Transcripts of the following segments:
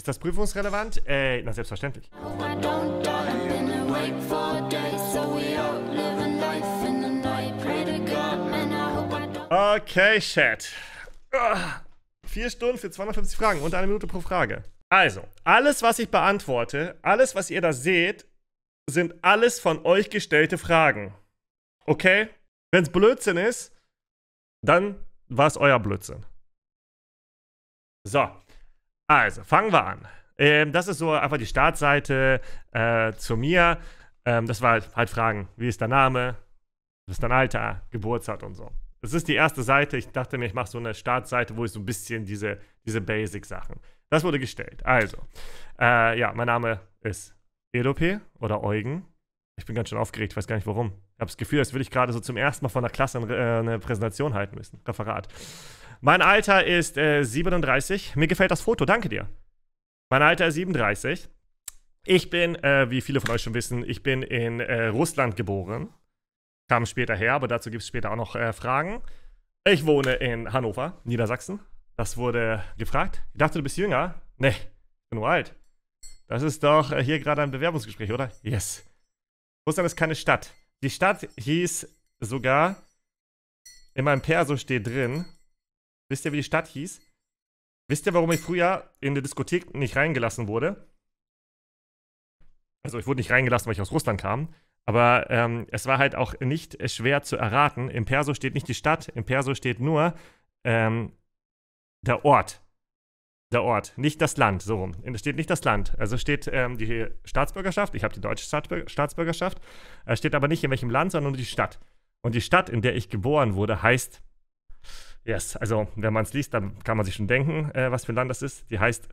Ist das prüfungsrelevant? Äh, na selbstverständlich. Okay, Chat. Ah, vier Stunden für 250 Fragen und eine Minute pro Frage. Also, alles, was ich beantworte, alles, was ihr da seht, sind alles von euch gestellte Fragen. Okay? Wenn es Blödsinn ist, dann war es euer Blödsinn. So. Also, fangen wir an. Ähm, das ist so einfach die Startseite äh, zu mir. Ähm, das war halt, Fragen, wie ist dein Name, was ist dein Alter, Geburtsort und so. Das ist die erste Seite. Ich dachte mir, ich mache so eine Startseite, wo ich so ein bisschen diese, diese Basic-Sachen. Das wurde gestellt. Also, äh, ja, mein Name ist Edope oder Eugen. Ich bin ganz schön aufgeregt, ich weiß gar nicht warum. Ich habe das Gefühl, als würde ich gerade so zum ersten Mal von der Klasse äh, eine Präsentation halten müssen. Referat. Mein Alter ist äh, 37. Mir gefällt das Foto, danke dir. Mein Alter ist 37. Ich bin, äh, wie viele von euch schon wissen, ich bin in äh, Russland geboren. Kam später her, aber dazu gibt es später auch noch äh, Fragen. Ich wohne in Hannover, Niedersachsen. Das wurde gefragt. Ich dachte, du bist jünger. Nee, ich bin nur alt. Das ist doch äh, hier gerade ein Bewerbungsgespräch, oder? Yes. Russland ist keine Stadt. Die Stadt hieß sogar, in meinem Perso steht drin, wisst ihr, wie die Stadt hieß? Wisst ihr, warum ich früher in der Diskothek nicht reingelassen wurde? Also ich wurde nicht reingelassen, weil ich aus Russland kam. Aber ähm, es war halt auch nicht schwer zu erraten. Im Perso steht nicht die Stadt, im Perso steht nur ähm, der Ort der Ort, nicht das Land, so rum. Es steht nicht das Land. Also steht ähm, die Staatsbürgerschaft, ich habe die deutsche Staatsbürger Staatsbürgerschaft, äh, steht aber nicht in welchem Land, sondern nur die Stadt. Und die Stadt, in der ich geboren wurde, heißt, yes, also wenn man es liest, dann kann man sich schon denken, äh, was für ein Land das ist. Die heißt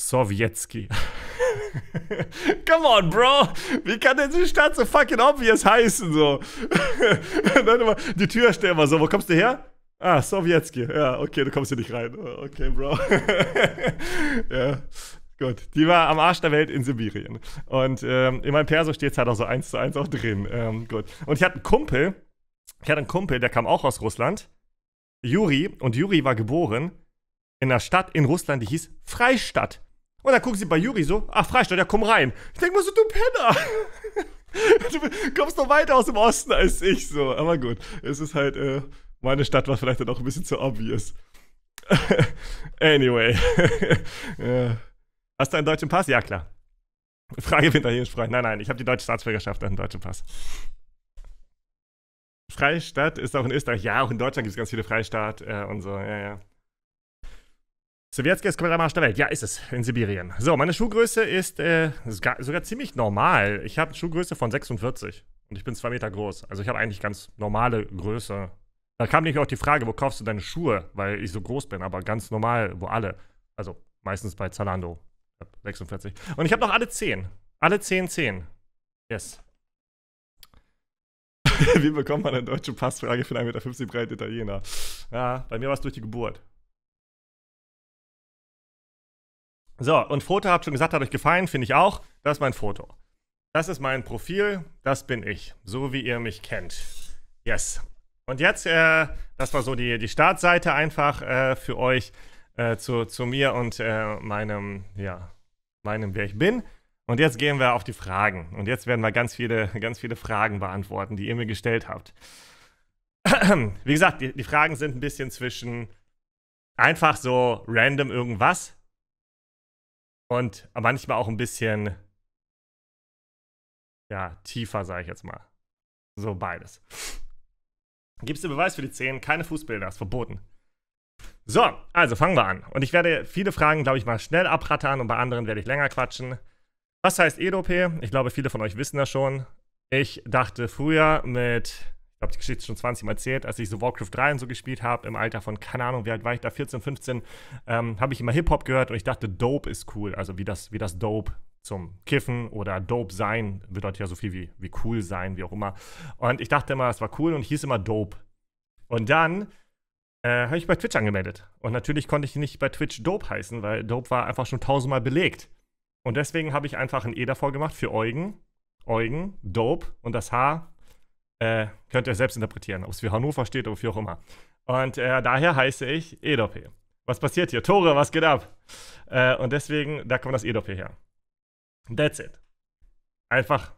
Sowjetski. Come on, Bro! Wie kann denn diese Stadt so fucking obvious heißen, so? die Tür stellen wir so, wo kommst du her? Ah, Sowjetski. Ja, okay, du kommst hier nicht rein. Oh, okay, Bro. ja. Gut, die war am Arsch der Welt in Sibirien. Und ähm, in meinem Perso steht es halt auch so eins zu eins auch drin. Ähm, gut. Und ich hatte einen Kumpel, ich hatte einen Kumpel, der kam auch aus Russland. Juri. Und Juri war geboren in einer Stadt in Russland, die hieß Freistadt. Und dann gucken sie bei Juri so, ach Freistadt, ja komm rein. Ich denke mal so, du Penner. du kommst noch weiter aus dem Osten als ich so. Aber gut, es ist halt, äh, meine Stadt war vielleicht dann auch ein bisschen zu obvious. anyway. ja. Hast du einen deutschen Pass? Ja, klar. Frage hinterher frei. Nein, nein, ich habe die deutsche Staatsbürgerschaft und einen deutschen Pass. Freistaat ist auch in Österreich. Ja, auch in Deutschland gibt es ganz viele Freistaat äh, und so. Ja, ja. Sowjetski ist Karamarsch der Welt. Ja, ist es. In Sibirien. So, meine Schuhgröße ist äh, sogar, sogar, ziemlich normal. Ich habe eine Schuhgröße von 46 und ich bin zwei Meter groß. Also ich habe eigentlich ganz normale Größe. Da kam nämlich auch die Frage, wo kaufst du deine Schuhe, weil ich so groß bin, aber ganz normal, wo alle. Also meistens bei Zalando. 46. Und ich habe noch alle 10. Alle 10, 10. Yes. Wie bekommt man eine deutsche Passfrage für einen 1,50 Meter breit Italiener? Ja, bei mir war es durch die Geburt. So, und Foto habt schon gesagt, hat euch gefallen, finde ich auch. Das ist mein Foto. Das ist mein Profil, das bin ich, so wie ihr mich kennt. Yes. Und jetzt, äh, das war so die, die Startseite einfach äh, für euch äh, zu, zu mir und äh, meinem, ja, meinem, wer ich bin. Und jetzt gehen wir auf die Fragen. Und jetzt werden wir ganz viele, ganz viele Fragen beantworten, die ihr mir gestellt habt. Wie gesagt, die, die Fragen sind ein bisschen zwischen einfach so random irgendwas und manchmal auch ein bisschen ja, tiefer, sage ich jetzt mal. So beides. Gibst du Beweis für die 10? Keine Fußbilder, ist verboten. So, also fangen wir an. Und ich werde viele Fragen, glaube ich, mal schnell abrattern und bei anderen werde ich länger quatschen. Was heißt EDOP? Ich glaube, viele von euch wissen das schon. Ich dachte früher mit, ich glaube, die Geschichte ist schon 20 Mal erzählt, als ich so Warcraft 3 und so gespielt habe, im Alter von, keine Ahnung, wie alt war ich da, 14, 15, ähm, habe ich immer Hip-Hop gehört und ich dachte, Dope ist cool. Also wie das, wie das Dope, zum Kiffen oder Dope sein bedeutet ja so viel wie, wie cool sein, wie auch immer. Und ich dachte immer, es war cool und hieß immer Dope. Und dann äh, habe ich bei Twitch angemeldet. Und natürlich konnte ich nicht bei Twitch Dope heißen, weil Dope war einfach schon tausendmal belegt. Und deswegen habe ich einfach ein E davor gemacht für Eugen. Eugen, Dope und das H äh, könnt ihr selbst interpretieren, ob es für Hannover steht oder wie auch immer. Und äh, daher heiße ich Edope. Was passiert hier? Tore, was geht ab? Äh, und deswegen, da kommt das Edope her. That's it. Einfach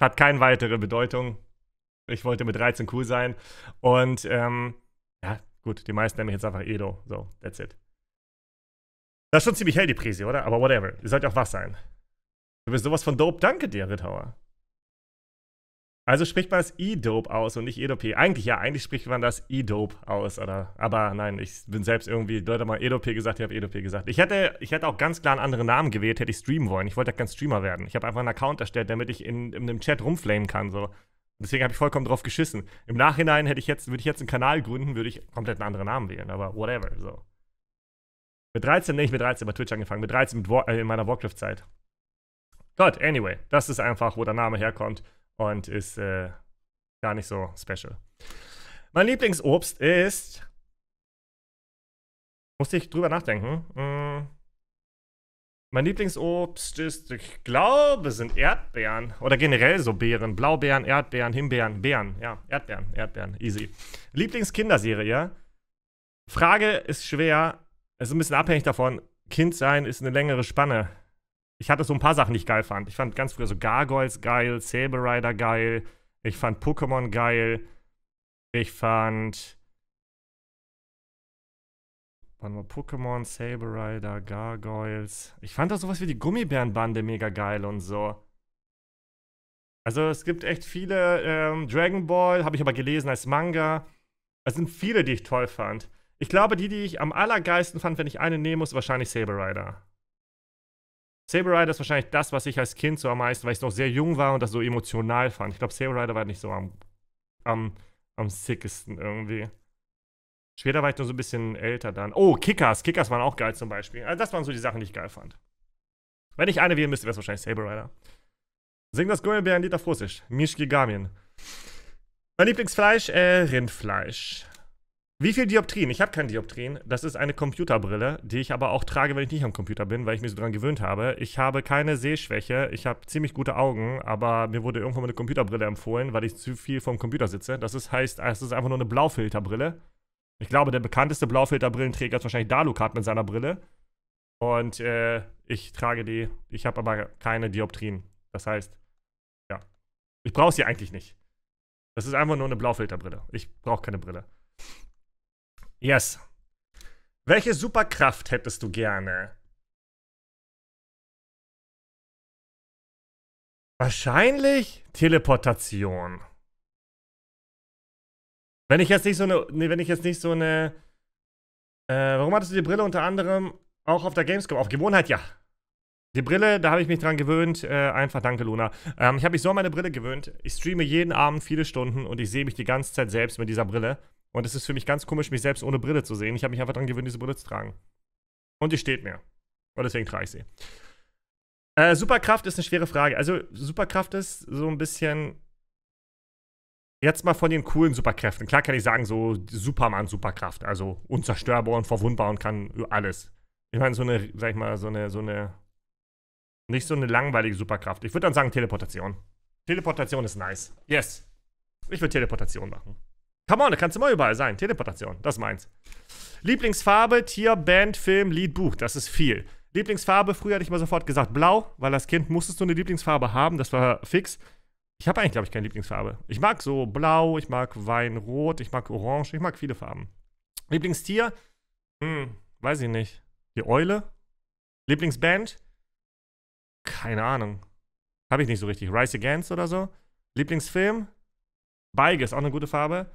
hat keine weitere Bedeutung. Ich wollte mit 13 cool sein. Und ähm, ja, gut, die meisten nennen mich jetzt einfach Edo. So, that's it. Das ist schon ziemlich hell, die Prise, oder? Aber whatever. Ihr sollt auch wach sein. Du bist sowas von dope. Danke dir, Rithauer. Also spricht man das E-Dope aus und nicht E-Dope. Eigentlich ja, eigentlich spricht man das E-Dope aus, oder? Aber nein, ich bin selbst irgendwie, Leute haben mal E-Dope gesagt, ich habe E-Dope gesagt. Ich hätte, ich hätte auch ganz klar einen anderen Namen gewählt, hätte ich streamen wollen. Ich wollte ja kein Streamer werden. Ich habe einfach einen Account erstellt, damit ich in, in einem Chat rumflamen kann, so. Deswegen habe ich vollkommen drauf geschissen. Im Nachhinein hätte ich jetzt, würde ich jetzt einen Kanal gründen, würde ich komplett einen anderen Namen wählen, aber whatever, so. Mit 13, nee, ich mit 13 bei Twitch angefangen, mit 13 mit äh, in meiner Warcraft-Zeit. Gott, anyway, das ist einfach, wo der Name herkommt und ist äh, gar nicht so special. Mein Lieblingsobst ist. Musste ich drüber nachdenken. Hm. Mein Lieblingsobst ist, ich glaube, sind Erdbeeren. Oder generell so Beeren. Blaubeeren, Erdbeeren, Himbeeren, Beeren. Ja, Erdbeeren, Erdbeeren. Easy. Lieblingskinderserie. Frage ist schwer. Ist ein bisschen abhängig davon. Kind sein ist eine längere Spanne ich hatte so ein paar Sachen, die ich geil fand. Ich fand ganz früher so also Gargoyles geil, Saber Rider geil, ich fand Pokémon geil, ich fand. Wann war Pokémon, Saber Rider, Gargoyles? Ich fand auch sowas wie die Gummibärenbande mega geil und so. Also es gibt echt viele. Ähm, Dragon Ball habe ich aber gelesen als Manga. Es sind viele, die ich toll fand. Ich glaube, die, die ich am allergeisten fand, wenn ich eine nehmen muss, wahrscheinlich Saber Rider. Saber Rider ist wahrscheinlich das, was ich als Kind so am meisten, weil ich noch sehr jung war und das so emotional fand. Ich glaube, Saber Rider war halt nicht so am, am, am sickesten irgendwie. Später war ich nur so ein bisschen älter dann. Oh, Kickers. Kickers waren auch geil zum Beispiel. Also das waren so die Sachen, die ich geil fand. Wenn ich eine wählen müsste, wäre es wahrscheinlich Saber Rider. Sing das Gummibärenlied auf Russisch. Mischki Gamien. Mein Lieblingsfleisch? Äh, Rindfleisch. Wie viel Dioptrien? Ich habe kein Dioptrien. Das ist eine Computerbrille, die ich aber auch trage, wenn ich nicht am Computer bin, weil ich mich so dran gewöhnt habe. Ich habe keine Sehschwäche. Ich habe ziemlich gute Augen, aber mir wurde irgendwann mal eine Computerbrille empfohlen, weil ich zu viel vorm Computer sitze. Das ist, heißt, es ist einfach nur eine Blaufilterbrille. Ich glaube, der bekannteste Blaufilterbrillenträger ist wahrscheinlich Dalukat mit seiner Brille. Und äh, ich trage die. Ich habe aber keine Dioptrien. Das heißt, ja. Ich brauche sie eigentlich nicht. Das ist einfach nur eine Blaufilterbrille. Ich brauche keine Brille. Yes. Welche Superkraft hättest du gerne? Wahrscheinlich Teleportation. Wenn ich jetzt nicht so eine. Nee, wenn ich jetzt nicht so eine. Äh, warum hattest du die Brille unter anderem auch auf der Gamescom? Auf Gewohnheit, ja. Die Brille, da habe ich mich dran gewöhnt. Äh, einfach danke, Luna. Ähm, ich habe mich so an meine Brille gewöhnt. Ich streame jeden Abend viele Stunden und ich sehe mich die ganze Zeit selbst mit dieser Brille. Und es ist für mich ganz komisch, mich selbst ohne Brille zu sehen. Ich habe mich einfach daran gewöhnt, diese Brille zu tragen. Und die steht mir. Und deswegen trage ich sie. Äh, Superkraft ist eine schwere Frage. Also, Superkraft ist so ein bisschen. Jetzt mal von den coolen Superkräften. Klar kann ich sagen, so Superman-Superkraft. Also unzerstörbar und verwundbar und kann alles. Ich meine, so eine, sag ich mal, so eine, so eine. Nicht so eine langweilige Superkraft. Ich würde dann sagen Teleportation. Teleportation ist nice. Yes. Ich würde Teleportation machen. Come on, da kannst du immer überall sein. Teleportation, das ist meins. Lieblingsfarbe, Tier, Band, Film, Lied, Buch. Das ist viel. Lieblingsfarbe, früher hatte ich mal sofort gesagt blau, weil als Kind musstest du eine Lieblingsfarbe haben, das war fix. Ich habe eigentlich, glaube ich, keine Lieblingsfarbe. Ich mag so blau, ich mag Weinrot, ich mag Orange, ich mag viele Farben. Lieblingstier? Hm, weiß ich nicht. Die Eule? Lieblingsband? Keine Ahnung. Habe ich nicht so richtig. Rise Against oder so? Lieblingsfilm? Beige ist auch eine gute Farbe.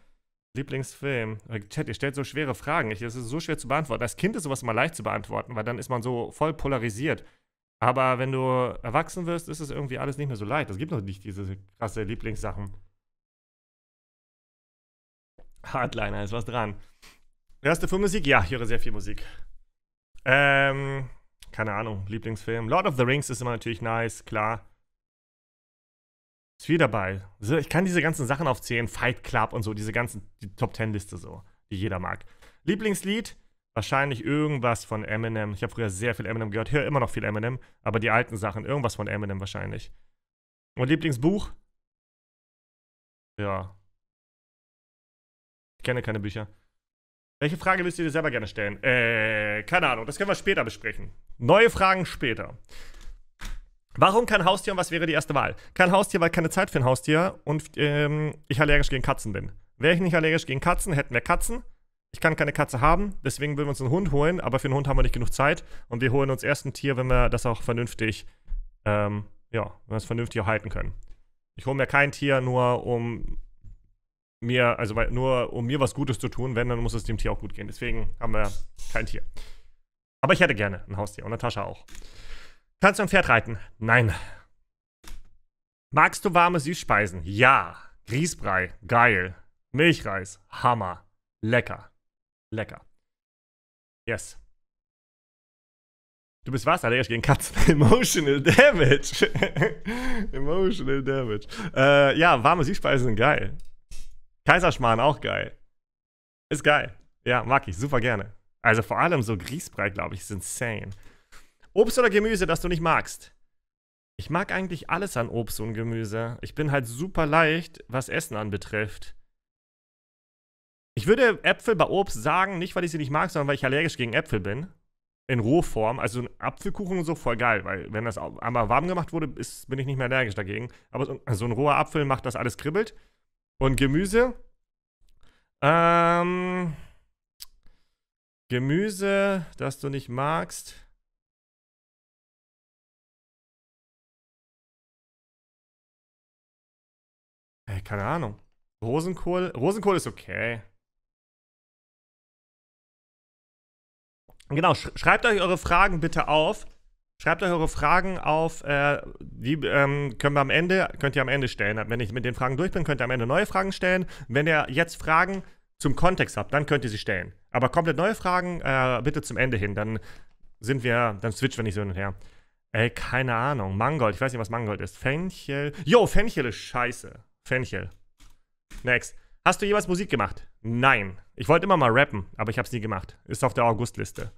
Lieblingsfilm. Äh, Chat, ihr stellt so schwere Fragen. Ich, es ist so schwer zu beantworten. Als Kind ist sowas immer leicht zu beantworten, weil dann ist man so voll polarisiert. Aber wenn du erwachsen wirst, ist es irgendwie alles nicht mehr so leicht. Es gibt noch nicht diese krasse Lieblingssachen. Hardliner, ist was dran. Hörst du für Musik? Ja, ich höre sehr viel Musik. Ähm, keine Ahnung, Lieblingsfilm. Lord of the Rings ist immer natürlich nice, klar. Ist viel dabei. Ich kann diese ganzen Sachen aufzählen. Fight Club und so, diese ganzen, die Top Ten Liste so, die jeder mag. Lieblingslied? Wahrscheinlich irgendwas von Eminem. Ich habe früher sehr viel Eminem gehört, höre immer noch viel Eminem, aber die alten Sachen, irgendwas von Eminem wahrscheinlich. Und Lieblingsbuch? Ja. Ich kenne keine Bücher. Welche Frage müsst ihr dir selber gerne stellen? Äh, keine Ahnung, das können wir später besprechen. Neue Fragen später. Warum kein Haustier und was wäre die erste Wahl? Kein Haustier, weil keine Zeit für ein Haustier und ähm, ich allergisch gegen Katzen bin. Wäre ich nicht allergisch gegen Katzen, hätten wir Katzen. Ich kann keine Katze haben, deswegen würden wir uns einen Hund holen, aber für einen Hund haben wir nicht genug Zeit und wir holen uns erst ein Tier, wenn wir das auch vernünftig, ähm, ja, wenn wir es vernünftig auch halten können. Ich hole mir kein Tier nur, um mir, also nur um mir was Gutes zu tun, wenn, dann muss es dem Tier auch gut gehen. Deswegen haben wir kein Tier. Aber ich hätte gerne ein Haustier und Natascha auch. Kannst du ein Pferd reiten? Nein. Magst du warme Süßspeisen? Ja. Grießbrei? Geil. Milchreis? Hammer. Lecker. Lecker. Yes. Du bist was? Allergisch gegen Katzen. Emotional Damage. Emotional Damage. Äh, ja, warme Süßspeisen sind geil. Kaiserschmarrn auch geil. Ist geil. Ja, mag ich. Super gerne. Also vor allem so Grießbrei, glaube ich, ist insane. Obst oder Gemüse, das du nicht magst? Ich mag eigentlich alles an Obst und Gemüse. Ich bin halt super leicht, was Essen anbetrifft. Ich würde Äpfel bei Obst sagen, nicht weil ich sie nicht mag, sondern weil ich allergisch gegen Äpfel bin. In Rohform. Also ein Apfelkuchen und so voll geil, weil wenn das einmal warm gemacht wurde, ist, bin ich nicht mehr allergisch dagegen. Aber so, also ein roher Apfel macht, dass alles kribbelt. Und Gemüse. Ähm. Gemüse, das du nicht magst. Ey, äh, keine Ahnung. Rosenkohl? Rosenkohl ist okay. Genau, schreibt euch eure Fragen bitte auf. Schreibt euch eure Fragen auf, äh, die ähm, können wir am Ende, könnt ihr am Ende stellen. Wenn ich mit den Fragen durch bin, könnt ihr am Ende neue Fragen stellen. Wenn ihr jetzt Fragen zum Kontext habt, dann könnt ihr sie stellen. Aber komplett neue Fragen äh, bitte zum Ende hin, dann sind wir, dann switchen wir nicht so hin und her. Ey, äh, keine Ahnung. Mangold, ich weiß nicht, was Mangold ist. Fenchel. Jo, Fenchel ist scheiße. Fenchel. Next. Hast du jemals Musik gemacht? Nein. Ich wollte immer mal rappen, aber ich hab's nie gemacht. Ist auf der Augustliste.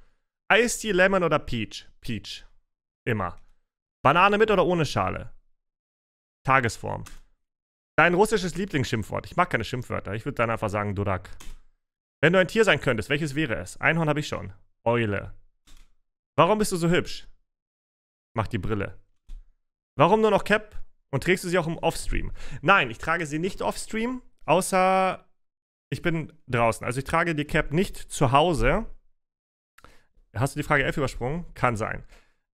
Ice Tea, Lemon oder Peach? Peach. Immer. Banane mit oder ohne Schale? Tagesform. Dein russisches Lieblingsschimpfwort. Ich mag keine Schimpfwörter. Ich würde dann einfach sagen Durak. Wenn du ein Tier sein könntest, welches wäre es? Einhorn habe ich schon. Eule. Warum bist du so hübsch? Mach die Brille. Warum nur noch Cap? Und trägst du sie auch im Offstream? Nein, ich trage sie nicht offstream, außer ich bin draußen. Also ich trage die Cap nicht zu Hause. Hast du die Frage 11 übersprungen? Kann sein.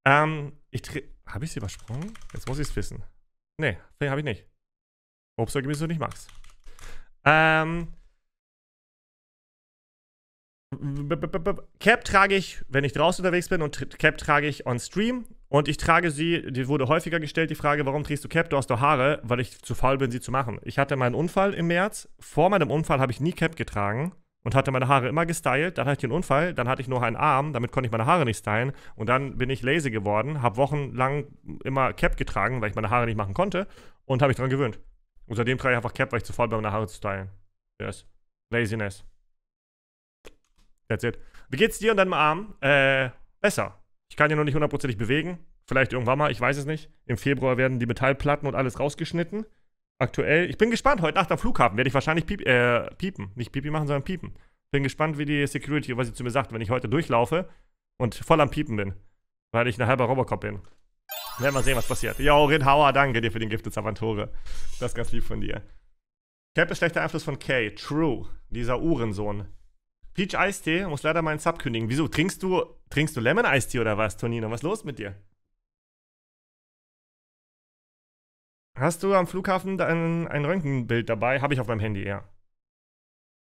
Ähm, ich Habe ich sie übersprungen? Jetzt muss ich es wissen. Nee, habe ich nicht. Obst oder Gemüse du nicht magst. Ähm, B -b -b Cap trage ich, wenn ich draußen unterwegs bin und Cap trage ich on Stream. Und ich trage sie, die wurde häufiger gestellt, die Frage, warum trägst du Cap? Du hast doch Haare, weil ich zu faul bin, sie zu machen. Ich hatte meinen Unfall im März. Vor meinem Unfall habe ich nie Cap getragen und hatte meine Haare immer gestylt. Dann hatte ich den Unfall, dann hatte ich nur einen Arm, damit konnte ich meine Haare nicht stylen. Und dann bin ich lazy geworden, habe wochenlang immer Cap getragen, weil ich meine Haare nicht machen konnte und habe mich dran gewöhnt. Und seitdem trage ich einfach Cap, weil ich zu faul bin, meine Haare zu stylen. Yes. Laziness. That's it. Wie geht's dir und deinem Arm? Äh, besser. Ich kann die noch nicht hundertprozentig bewegen. Vielleicht irgendwann mal, ich weiß es nicht. Im Februar werden die Metallplatten und alles rausgeschnitten. Aktuell, ich bin gespannt, heute Nacht am Flughafen werde ich wahrscheinlich piep, äh, piepen. Nicht piepen machen, sondern piepen. Bin gespannt, wie die Security, was sie zu mir sagt, wenn ich heute durchlaufe und voll am Piepen bin. Weil ich ein halber Robocop bin. Werden wir sehen, was passiert. Jo, Rinhauer, danke dir für den Gift des Avantore. Das ist ganz lieb von dir. Cap ist schlechter Einfluss von Kay. True. Dieser Uhrensohn. Peach Eistee, muss leider meinen Sub kündigen. Wieso? Trinkst du, trinkst du Lemon Eistee oder was, Tonino? Was ist los mit dir? Hast du am Flughafen ein, ein Röntgenbild dabei? Habe ich auf meinem Handy, ja.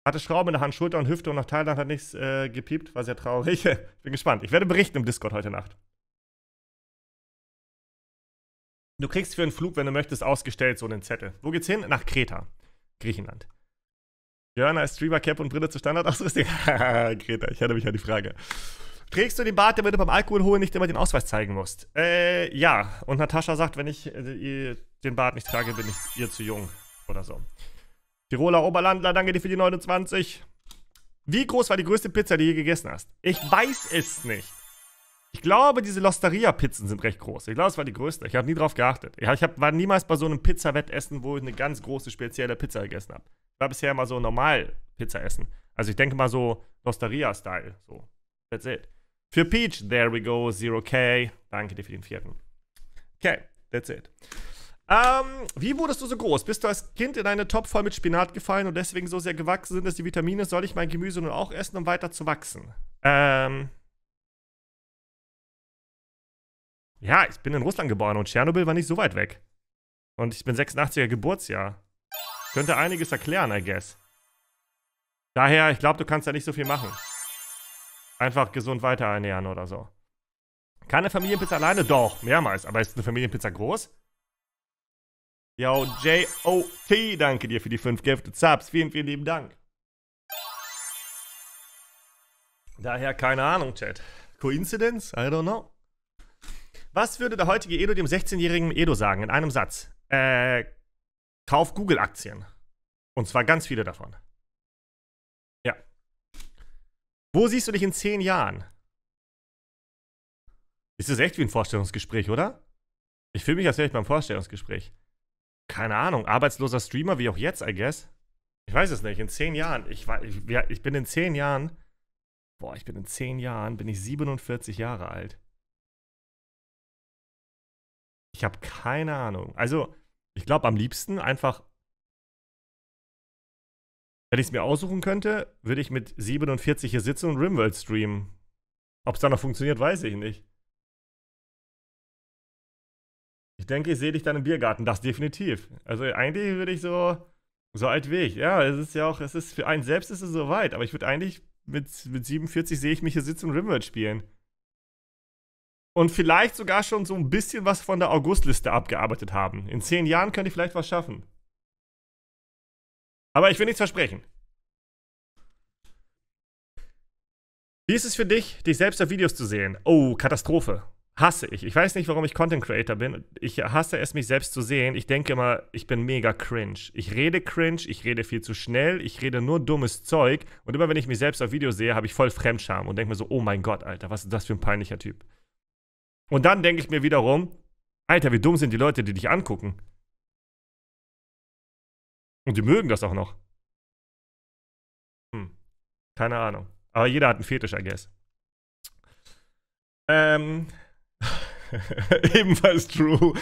Hatte Schrauben in der Hand, Schulter und Hüfte und nach Thailand hat nichts äh, gepiept. War sehr traurig. bin gespannt. Ich werde berichten im Discord heute Nacht. Du kriegst für einen Flug, wenn du möchtest, ausgestellt so einen Zettel. Wo geht's hin? Nach Kreta, Griechenland. Jörn als Streamer Cap und Brille zur Standardausrüstung? Greta, ich hatte mich an die Frage. Trägst du den Bart, damit du beim Alkohol nicht immer den Ausweis zeigen musst? Äh, ja. Und Natascha sagt, wenn ich äh, den Bart nicht trage, bin ich ihr zu jung. Oder so. Tiroler Oberlandler, danke dir für die 29. Wie groß war die größte Pizza, die du je gegessen hast? Ich weiß es nicht. Ich glaube, diese Losteria-Pizzen sind recht groß. Ich glaube, es war die größte. Ich habe nie drauf geachtet. Ich, ich hab, war niemals bei so einem Pizza-Wettessen, wo ich eine ganz große, spezielle Pizza gegessen habe war bisher immer so normal Pizza essen. Also ich denke mal so Nostaria-Style. So, that's it. Für Peach, there we go, 0k. Danke dir für den vierten. Okay, that's it. Ähm, wie wurdest du so groß? Bist du als Kind in eine Top voll mit Spinat gefallen und deswegen so sehr gewachsen sind, dass die Vitamine, soll ich mein Gemüse nun auch essen, um weiter zu wachsen? Ähm. Ja, ich bin in Russland geboren und Tschernobyl war nicht so weit weg. Und ich bin 86er Geburtsjahr. Könnte einiges erklären, I guess. Daher, ich glaube, du kannst da nicht so viel machen. Einfach gesund weiter ernähren oder so. Keine Familienpizza alleine? Doch, mehrmals. Aber ist eine Familienpizza groß? Yo, J-O-T, danke dir für die 5 Gifted Subs. Vielen, vielen lieben Dank. Daher keine Ahnung, Chat. Coincidence? I don't know. Was würde der heutige Edo dem 16-jährigen Edo sagen? In einem Satz. Äh, Kauf Google-Aktien. Und zwar ganz viele davon. Ja. Wo siehst du dich in zehn Jahren? Ist das echt wie ein Vorstellungsgespräch, oder? Ich fühle mich, als wäre ich beim Vorstellungsgespräch. Keine Ahnung, arbeitsloser Streamer wie auch jetzt, I guess. Ich weiß es nicht, in zehn Jahren. Ich, ich, ich bin in zehn Jahren. Boah, ich bin in zehn Jahren, bin ich 47 Jahre alt. Ich habe keine Ahnung. Also, ich glaube, am liebsten einfach, wenn ich es mir aussuchen könnte, würde ich mit 47 hier sitzen und Rimworld streamen. Ob es dann noch funktioniert, weiß ich nicht. Ich denke, ich sehe dich dann im Biergarten, das definitiv. Also eigentlich würde ich so, so alt wie ich. Ja, es ist ja auch, es ist für einen selbst ist es so weit, aber ich würde eigentlich mit, mit 47 sehe ich mich hier sitzen und Rimworld spielen und vielleicht sogar schon so ein bisschen was von der Augustliste abgearbeitet haben. In zehn Jahren könnte ich vielleicht was schaffen. Aber ich will nichts versprechen. Wie ist es für dich, dich selbst auf Videos zu sehen? Oh, Katastrophe. Hasse ich. Ich weiß nicht, warum ich Content Creator bin. Ich hasse es, mich selbst zu sehen. Ich denke immer, ich bin mega cringe. Ich rede cringe, ich rede viel zu schnell, ich rede nur dummes Zeug. Und immer wenn ich mich selbst auf Video sehe, habe ich voll Fremdscham und denke mir so, oh mein Gott, Alter, was ist das für ein peinlicher Typ. Und dann denke ich mir wiederum, Alter, wie dumm sind die Leute, die dich angucken. Und die mögen das auch noch. Hm. Keine Ahnung. Aber jeder hat einen Fetisch, I guess. Ähm. Ebenfalls true.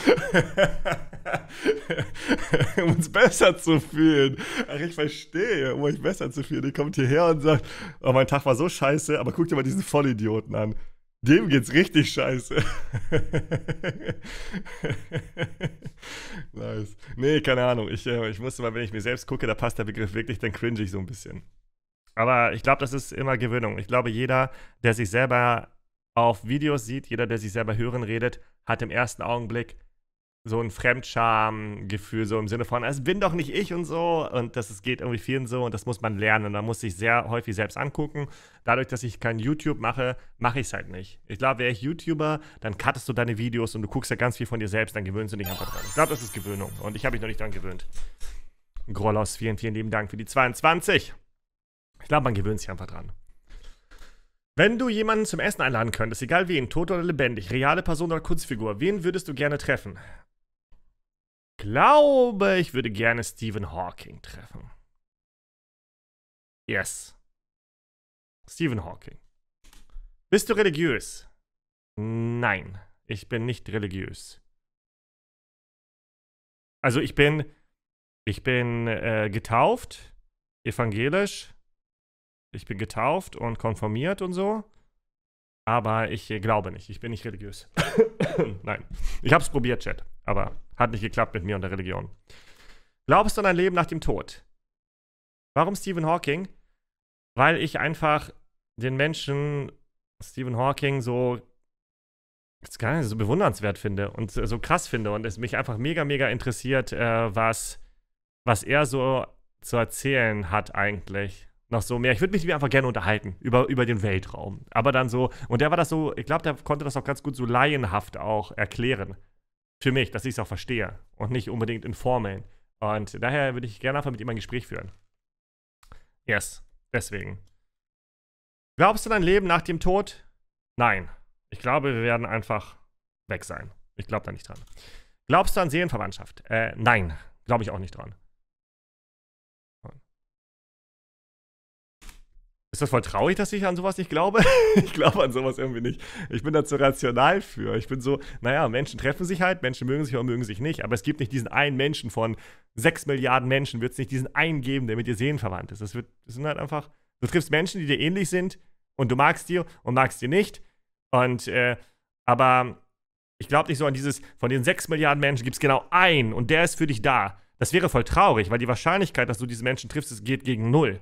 um uns besser zu fühlen. Ach, ich verstehe, um euch besser zu fühlen. Ihr kommt hierher und sagt, oh, mein Tag war so scheiße, aber guckt dir mal diesen Vollidioten an. Dem geht's richtig scheiße. nice. Nee, keine Ahnung. Ich, äh, ich musste mal, wenn ich mir selbst gucke, da passt der Begriff wirklich, dann cringe ich so ein bisschen. Aber ich glaube, das ist immer Gewöhnung. Ich glaube, jeder, der sich selber auf Videos sieht, jeder, der sich selber hören redet, hat im ersten Augenblick so ein Fremdscham-Gefühl, so im Sinne von, es also bin doch nicht ich und so. Und das, das geht irgendwie vielen so und das muss man lernen. Und man muss sich sehr häufig selbst angucken. Dadurch, dass ich kein YouTube mache, mache ich es halt nicht. Ich glaube, wäre ich YouTuber, dann cuttest du deine Videos und du guckst ja ganz viel von dir selbst, dann gewöhnst du dich einfach dran. Ich glaube, das ist Gewöhnung und ich habe mich noch nicht dran gewöhnt. Grollos, vielen, vielen lieben Dank für die 22. Ich glaube, man gewöhnt sich einfach dran. Wenn du jemanden zum Essen einladen könntest, egal wen, tot oder lebendig, reale Person oder Kunstfigur, wen würdest du gerne treffen? glaube, ich würde gerne Stephen Hawking treffen. Yes. Stephen Hawking. Bist du religiös? Nein, ich bin nicht religiös. Also ich bin, ich bin äh, getauft, evangelisch. Ich bin getauft und konformiert und so aber ich äh, glaube nicht. Ich bin nicht religiös. Nein. Ich habe es probiert, Chat, aber hat nicht geklappt mit mir und der Religion. Glaubst du an ein Leben nach dem Tod? Warum Stephen Hawking? Weil ich einfach den Menschen Stephen Hawking so gar nicht so bewundernswert finde und so krass finde und es mich einfach mega, mega interessiert, äh, was, was er so zu erzählen hat eigentlich noch so mehr. Ich würde mich einfach gerne unterhalten über, über den Weltraum. Aber dann so, und der war das so, ich glaube, der konnte das auch ganz gut so laienhaft auch erklären. Für mich, dass ich es auch verstehe und nicht unbedingt in Formeln. Und daher würde ich gerne einfach mit ihm ein Gespräch führen. Yes, deswegen. Glaubst du an ein Leben nach dem Tod? Nein. Ich glaube, wir werden einfach weg sein. Ich glaube da nicht dran. Glaubst du an Seelenverwandtschaft? Äh, nein, glaube ich auch nicht dran. Ist das voll traurig, dass ich an sowas nicht glaube? ich glaube an sowas irgendwie nicht. Ich bin da zu rational für. Ich bin so, naja, Menschen treffen sich halt, Menschen mögen sich oder mögen sich nicht. Aber es gibt nicht diesen einen Menschen von sechs Milliarden Menschen, wird es nicht diesen einen geben, der mit dir seelenverwandt ist. Das, wird, das sind halt einfach, du triffst Menschen, die dir ähnlich sind und du magst die und magst die nicht. Und, äh, aber ich glaube nicht so an dieses, von den sechs Milliarden Menschen gibt es genau einen und der ist für dich da. Das wäre voll traurig, weil die Wahrscheinlichkeit, dass du diese Menschen triffst, es geht gegen null.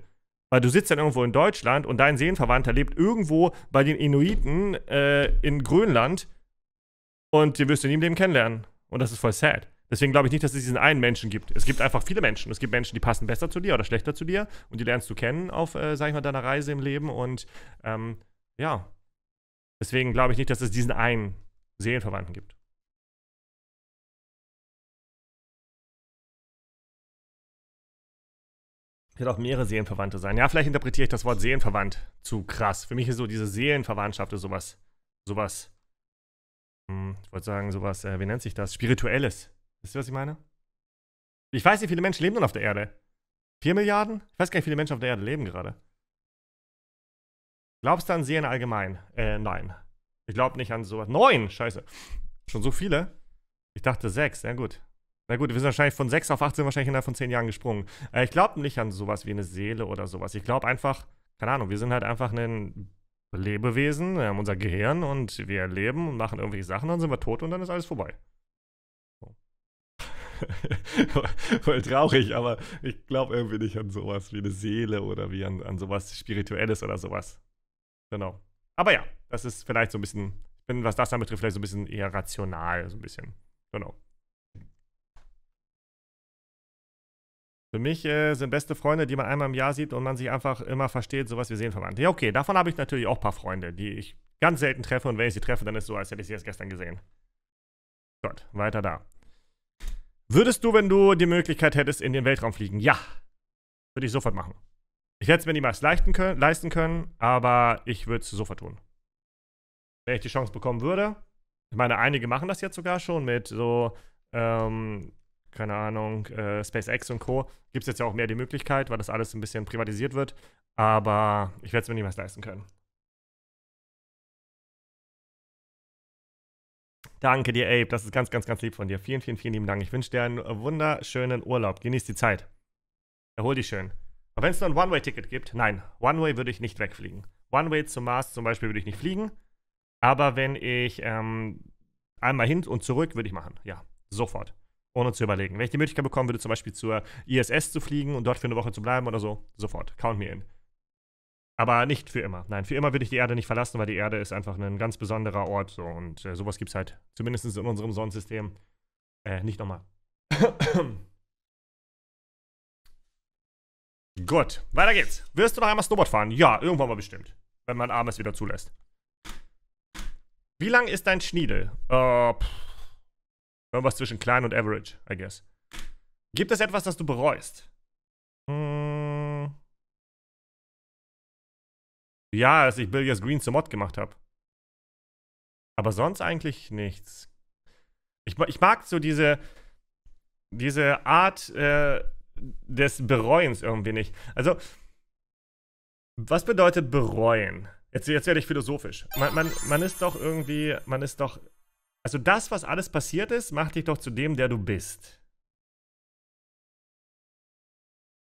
Weil du sitzt dann irgendwo in Deutschland und dein Seelenverwandter lebt irgendwo bei den Inuiten äh, in Grönland und die wirst du nie im Leben kennenlernen. Und das ist voll sad. Deswegen glaube ich nicht, dass es diesen einen Menschen gibt. Es gibt einfach viele Menschen. Es gibt Menschen, die passen besser zu dir oder schlechter zu dir und die lernst du kennen auf, äh, sag ich mal, deiner Reise im Leben. Und ähm, ja, deswegen glaube ich nicht, dass es diesen einen Seelenverwandten gibt. Wird auch mehrere Seelenverwandte sein. Ja, vielleicht interpretiere ich das Wort Seelenverwandt zu krass. Für mich ist so diese Seelenverwandtschaft ist sowas. Sowas. Hm, ich wollte sagen, sowas, äh, wie nennt sich das? Spirituelles. Wisst ihr, was ich meine? Ich weiß nicht, viele Menschen leben nun auf der Erde. Vier Milliarden? Ich weiß gar nicht, wie viele Menschen auf der Erde leben gerade. Glaubst du an Seelen allgemein? Äh, nein. Ich glaube nicht an sowas. Neun! Scheiße. Schon so viele? Ich dachte sechs, ja gut. Na gut, wir sind wahrscheinlich von 6 auf 18 wahrscheinlich innerhalb von 10 Jahren gesprungen. Äh, ich glaube nicht an sowas wie eine Seele oder sowas. Ich glaube einfach, keine Ahnung, wir sind halt einfach ein Lebewesen, wir haben unser Gehirn und wir leben und machen irgendwelche Sachen, dann sind wir tot und dann ist alles vorbei. Voll traurig, aber ich glaube irgendwie nicht an sowas wie eine Seele oder wie an, an sowas Spirituelles oder sowas. Genau. Aber ja, das ist vielleicht so ein bisschen, was das dann betrifft, vielleicht so ein bisschen eher rational, so ein bisschen. Genau. Für mich äh, sind beste Freunde, die man einmal im Jahr sieht und man sich einfach immer versteht, sowas wir sehen verwandt. Ja, okay, davon habe ich natürlich auch ein paar Freunde, die ich ganz selten treffe und wenn ich sie treffe, dann ist es so, als hätte ich sie erst gestern gesehen. Gott, weiter da. Würdest du, wenn du die Möglichkeit hättest, in den Weltraum fliegen? Ja. Würde ich sofort machen. Ich hätte es mir niemals leisten können, leisten können aber ich würde es sofort tun. Wenn ich die Chance bekommen würde. Ich meine, einige machen das jetzt sogar schon mit so ähm, keine Ahnung, äh, SpaceX und Co. Gibt es jetzt ja auch mehr die Möglichkeit, weil das alles ein bisschen privatisiert wird. Aber ich werde es mir niemals leisten können. Danke dir, Abe. Das ist ganz, ganz, ganz lieb von dir. Vielen, vielen, vielen lieben Dank. Ich wünsche dir einen wunderschönen Urlaub. Genieß die Zeit. Erhol dich schön. Aber wenn es nur ein One-Way-Ticket gibt, nein, One-Way würde ich nicht wegfliegen. One-Way zum Mars zum Beispiel würde ich nicht fliegen. Aber wenn ich ähm, einmal hin und zurück, würde ich machen. Ja, sofort ohne zu überlegen. Wenn ich die Möglichkeit bekommen würde, zum Beispiel zur ISS zu fliegen und dort für eine Woche zu bleiben oder so, sofort. Count me in. Aber nicht für immer. Nein, für immer würde ich die Erde nicht verlassen, weil die Erde ist einfach ein ganz besonderer Ort. So. Und äh, sowas gibt es halt, zumindest in unserem Sonnensystem, äh, nicht nochmal. Gut, weiter geht's. Wirst du noch einmal Snowboard fahren? Ja, irgendwann mal bestimmt. Wenn mein Arm es wieder zulässt. Wie lang ist dein Schniedel? Äh, pff Irgendwas zwischen klein und average, I guess. Gibt es etwas, das du bereust? Hm. Ja, dass ich Billias Green zum Mod gemacht habe. Aber sonst eigentlich nichts. Ich, ich mag so diese, diese Art äh, des Bereuens irgendwie nicht. Also, was bedeutet bereuen? Jetzt, jetzt werde ich philosophisch. Man, man, man ist doch irgendwie, man ist doch also das, was alles passiert ist, macht dich doch zu dem, der du bist.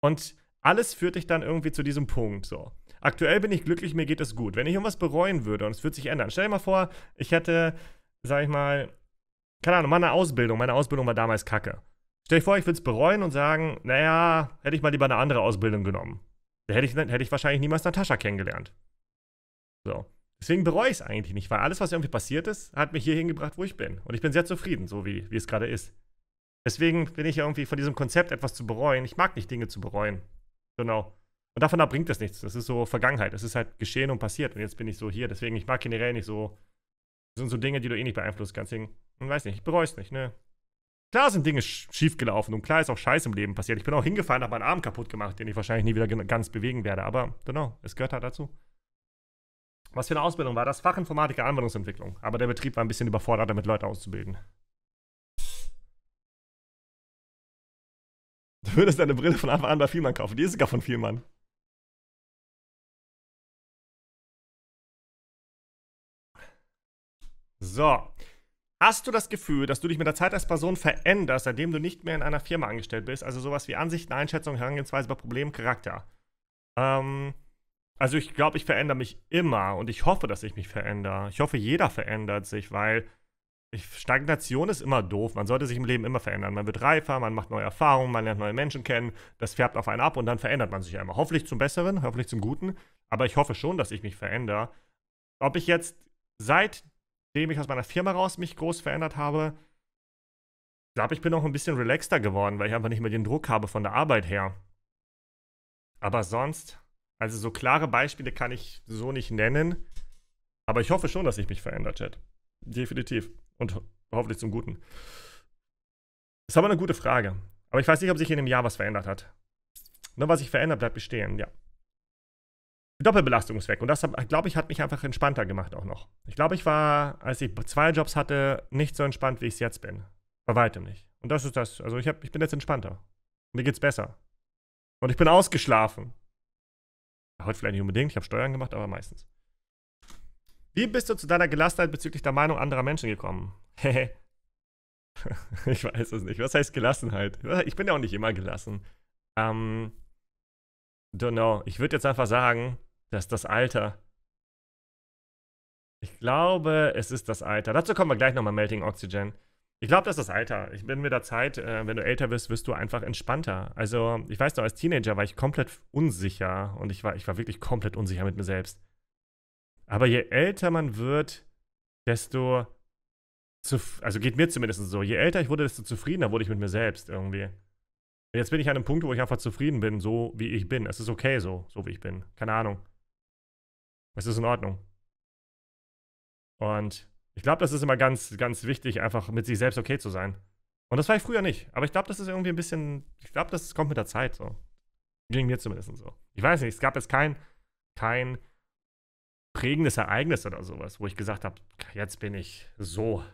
Und alles führt dich dann irgendwie zu diesem Punkt. So. Aktuell bin ich glücklich, mir geht es gut. Wenn ich irgendwas bereuen würde und es würde sich ändern, stell dir mal vor, ich hätte, sag ich mal, keine Ahnung, meine Ausbildung, meine Ausbildung war damals kacke. Stell dir vor, ich würde es bereuen und sagen, naja, hätte ich mal lieber eine andere Ausbildung genommen. Da hätte ich, hätte ich wahrscheinlich niemals Natascha kennengelernt. So. Deswegen bereue ich es eigentlich nicht, weil alles, was irgendwie passiert ist, hat mich hier hingebracht, wo ich bin. Und ich bin sehr zufrieden, so wie, wie es gerade ist. Deswegen bin ich irgendwie von diesem Konzept, etwas zu bereuen. Ich mag nicht Dinge zu bereuen. Genau. Und davon bringt das nichts. Das ist so Vergangenheit. Das ist halt geschehen und passiert. Und jetzt bin ich so hier. Deswegen, ich mag generell nicht so. Das sind so Dinge, die du eh nicht beeinflussen kannst. Deswegen, man hm, weiß nicht, ich bereue es nicht, ne? Klar sind Dinge schiefgelaufen und klar ist auch Scheiß im Leben passiert. Ich bin auch hingefallen, habe meinen Arm kaputt gemacht, den ich wahrscheinlich nie wieder ganz bewegen werde. Aber, genau, es gehört halt dazu. Was für eine Ausbildung war das? Fachinformatiker Anwendungsentwicklung. Aber der Betrieb war ein bisschen überfordert, damit Leute auszubilden. Du würdest deine Brille von Anfang an bei Vielmann kaufen. Die ist sogar von Vielmann. So. Hast du das Gefühl, dass du dich mit der Zeit als Person veränderst, seitdem du nicht mehr in einer Firma angestellt bist? Also sowas wie Ansichten, Einschätzungen, Herangehensweise bei Problemen, Charakter. Ähm, also ich glaube, ich verändere mich immer und ich hoffe, dass ich mich verändere. Ich hoffe, jeder verändert sich, weil ich, Stagnation ist immer doof. Man sollte sich im Leben immer verändern. Man wird reifer, man macht neue Erfahrungen, man lernt neue Menschen kennen. Das färbt auf einen ab und dann verändert man sich einmal. Hoffentlich zum Besseren, hoffentlich zum Guten. Aber ich hoffe schon, dass ich mich verändere. Ob ich jetzt, seitdem ich aus meiner Firma raus mich groß verändert habe, glaube ich, bin auch ein bisschen relaxter geworden, weil ich einfach nicht mehr den Druck habe von der Arbeit her. Aber sonst, also so klare Beispiele kann ich so nicht nennen. Aber ich hoffe schon, dass ich mich verändert, Chat. Definitiv. Und ho hoffentlich zum Guten. Das ist aber eine gute Frage. Aber ich weiß nicht, ob sich in dem Jahr was verändert hat. Nur ne, was sich verändert, bleibt bestehen, ja. Die Doppelbelastung ist weg. Und das, glaube ich, hat mich einfach entspannter gemacht auch noch. Ich glaube, ich war, als ich zwei Jobs hatte, nicht so entspannt, wie ich es jetzt bin. Bei weitem nicht. Und das ist das. Also ich, hab, ich bin jetzt entspannter. Mir geht's besser. Und ich bin ausgeschlafen. Heute vielleicht nicht unbedingt, ich habe Steuern gemacht, aber meistens. Wie bist du zu deiner Gelassenheit bezüglich der Meinung anderer Menschen gekommen? Hehe. ich weiß es nicht. Was heißt Gelassenheit? Ich bin ja auch nicht immer gelassen. Ähm, don't know. Ich würde jetzt einfach sagen, dass das Alter. Ich glaube, es ist das Alter. Dazu kommen wir gleich nochmal Melting Oxygen. Ich glaube, das ist das Alter. Ich bin mit der Zeit, äh, wenn du älter wirst, wirst du einfach entspannter. Also, ich weiß noch, als Teenager war ich komplett unsicher und ich war, ich war wirklich komplett unsicher mit mir selbst. Aber je älter man wird, desto. also geht mir zumindest so. Je älter ich wurde, desto zufriedener wurde ich mit mir selbst irgendwie. Und jetzt bin ich an einem Punkt, wo ich einfach zufrieden bin, so wie ich bin. Es ist okay so, so wie ich bin. Keine Ahnung. Es ist in Ordnung. Und ich glaube, das ist immer ganz, ganz wichtig, einfach mit sich selbst okay zu sein. Und das war ich früher nicht. Aber ich glaube, das ist irgendwie ein bisschen. Ich glaube, das kommt mit der Zeit so. Ging mir zumindest so. Ich weiß nicht, es gab jetzt kein, kein prägendes Ereignis oder sowas, wo ich gesagt habe, jetzt bin ich so.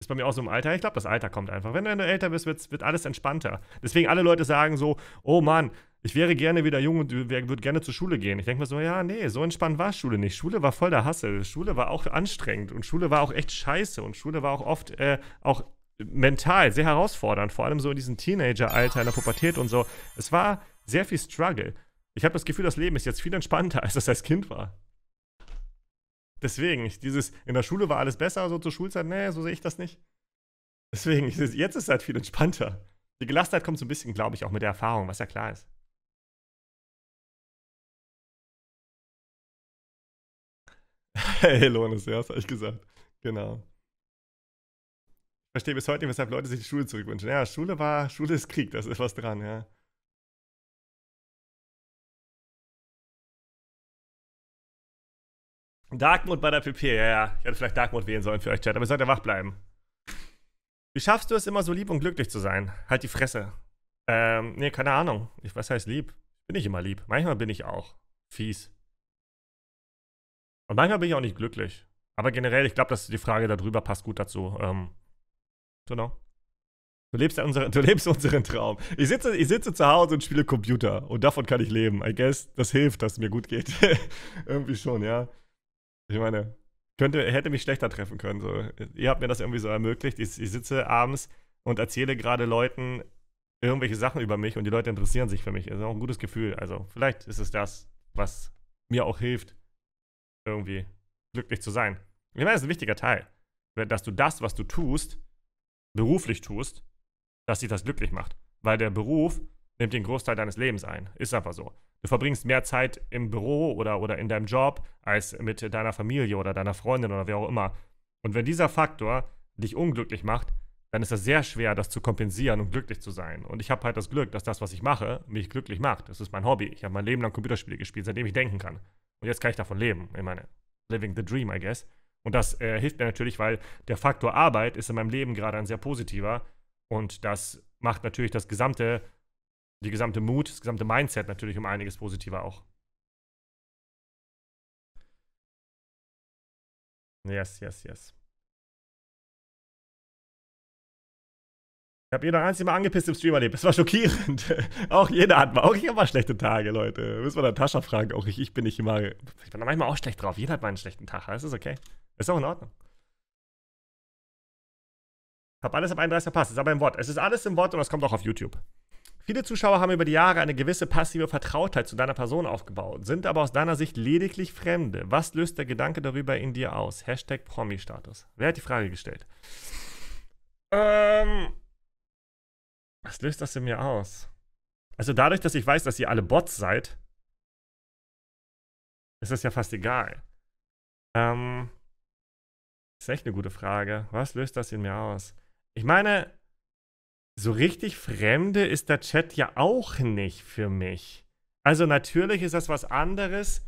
Ist bei mir auch so im Alter. Ich glaube, das Alter kommt einfach. Wenn du, wenn du älter bist, wird, alles entspannter. Deswegen alle Leute sagen so, oh Mann, ich wäre gerne wieder jung und würde gerne zur Schule gehen. Ich denke mir so, ja, nee, so entspannt war Schule nicht. Schule war voll der Hassel. Schule war auch anstrengend und Schule war auch echt scheiße und Schule war auch oft äh, auch mental sehr herausfordernd, vor allem so in diesem Teenager-Alter, in der Pubertät und so. Es war sehr viel Struggle. Ich habe das Gefühl, das Leben ist jetzt viel entspannter, als das als Kind war. Deswegen, ich, dieses, in der Schule war alles besser, so zur Schulzeit, nee, so sehe ich das nicht. Deswegen, ich, jetzt ist es halt viel entspannter. Die Gelassenheit kommt so ein bisschen, glaube ich, auch mit der Erfahrung, was ja klar ist. hey, Lohnes, ja, das habe ich gesagt. Genau. Ich verstehe bis heute nicht, weshalb Leute sich die Schule zurückwünschen. Ja, Schule war, Schule ist Krieg, das ist was dran, ja. Dark Mode bei der PP, ja, ja. Ich hätte vielleicht Dark Mode wählen sollen für euch, Chat, aber ihr sollt ja wach bleiben. Wie schaffst du es immer so lieb und glücklich zu sein? Halt die Fresse. Ähm, nee, keine Ahnung. Ich, was heißt lieb? Bin ich immer lieb. Manchmal bin ich auch. Fies. Und manchmal bin ich auch nicht glücklich. Aber generell, ich glaube, dass die Frage darüber passt gut dazu. Ähm, genau. Du lebst, unsere, du lebst unseren Traum. Ich sitze, ich sitze zu Hause und spiele Computer und davon kann ich leben. I guess, das hilft, dass es mir gut geht. irgendwie schon, ja. Ich meine, könnte, hätte mich schlechter treffen können. So. Ihr habt mir das irgendwie so ermöglicht. Ich, ich sitze abends und erzähle gerade Leuten irgendwelche Sachen über mich und die Leute interessieren sich für mich. Das ist auch ein gutes Gefühl. Also, vielleicht ist es das, was mir auch hilft, irgendwie glücklich zu sein. Ich meine, das ist ein wichtiger Teil, dass du das, was du tust, beruflich tust, dass dich das glücklich macht. Weil der Beruf nimmt den Großteil deines Lebens ein. Ist einfach so. Du verbringst mehr Zeit im Büro oder, oder in deinem Job als mit deiner Familie oder deiner Freundin oder wer auch immer. Und wenn dieser Faktor dich unglücklich macht, dann ist es sehr schwer, das zu kompensieren und glücklich zu sein. Und ich habe halt das Glück, dass das, was ich mache, mich glücklich macht. Das ist mein Hobby. Ich habe mein Leben lang Computerspiele gespielt, seitdem ich denken kann. Und jetzt kann ich davon leben. Ich meine, living the dream, I guess. Und das äh, hilft mir natürlich, weil der Faktor Arbeit ist in meinem Leben gerade ein sehr positiver. Und das macht natürlich das gesamte, die gesamte Mut, das gesamte Mindset natürlich um einiges positiver auch. Yes, yes, yes. Ich habe jeder einzige Mal angepisst im Stream erlebt. Das war schockierend. auch jeder hat mal. Auch ich habe mal schlechte Tage, Leute. Müssen wir dann Tascha fragen. Auch ich, ich bin nicht immer. Ich bin da manchmal auch schlecht drauf. Jeder hat mal einen schlechten Tag. Das ist okay. ist auch in Ordnung. Hab alles ab 31 verpasst. ist aber im Wort. Es ist alles im Wort und das kommt auch auf YouTube. Viele Zuschauer haben über die Jahre eine gewisse passive Vertrautheit zu deiner Person aufgebaut, sind aber aus deiner Sicht lediglich Fremde. Was löst der Gedanke darüber in dir aus? Hashtag Promi-Status. Wer hat die Frage gestellt? Ähm. Was löst das in mir aus? Also dadurch, dass ich weiß, dass ihr alle Bots seid, ist das ja fast egal. Ähm, ist echt eine gute Frage. Was löst das in mir aus? Ich meine, so richtig Fremde ist der Chat ja auch nicht für mich. Also natürlich ist das was anderes.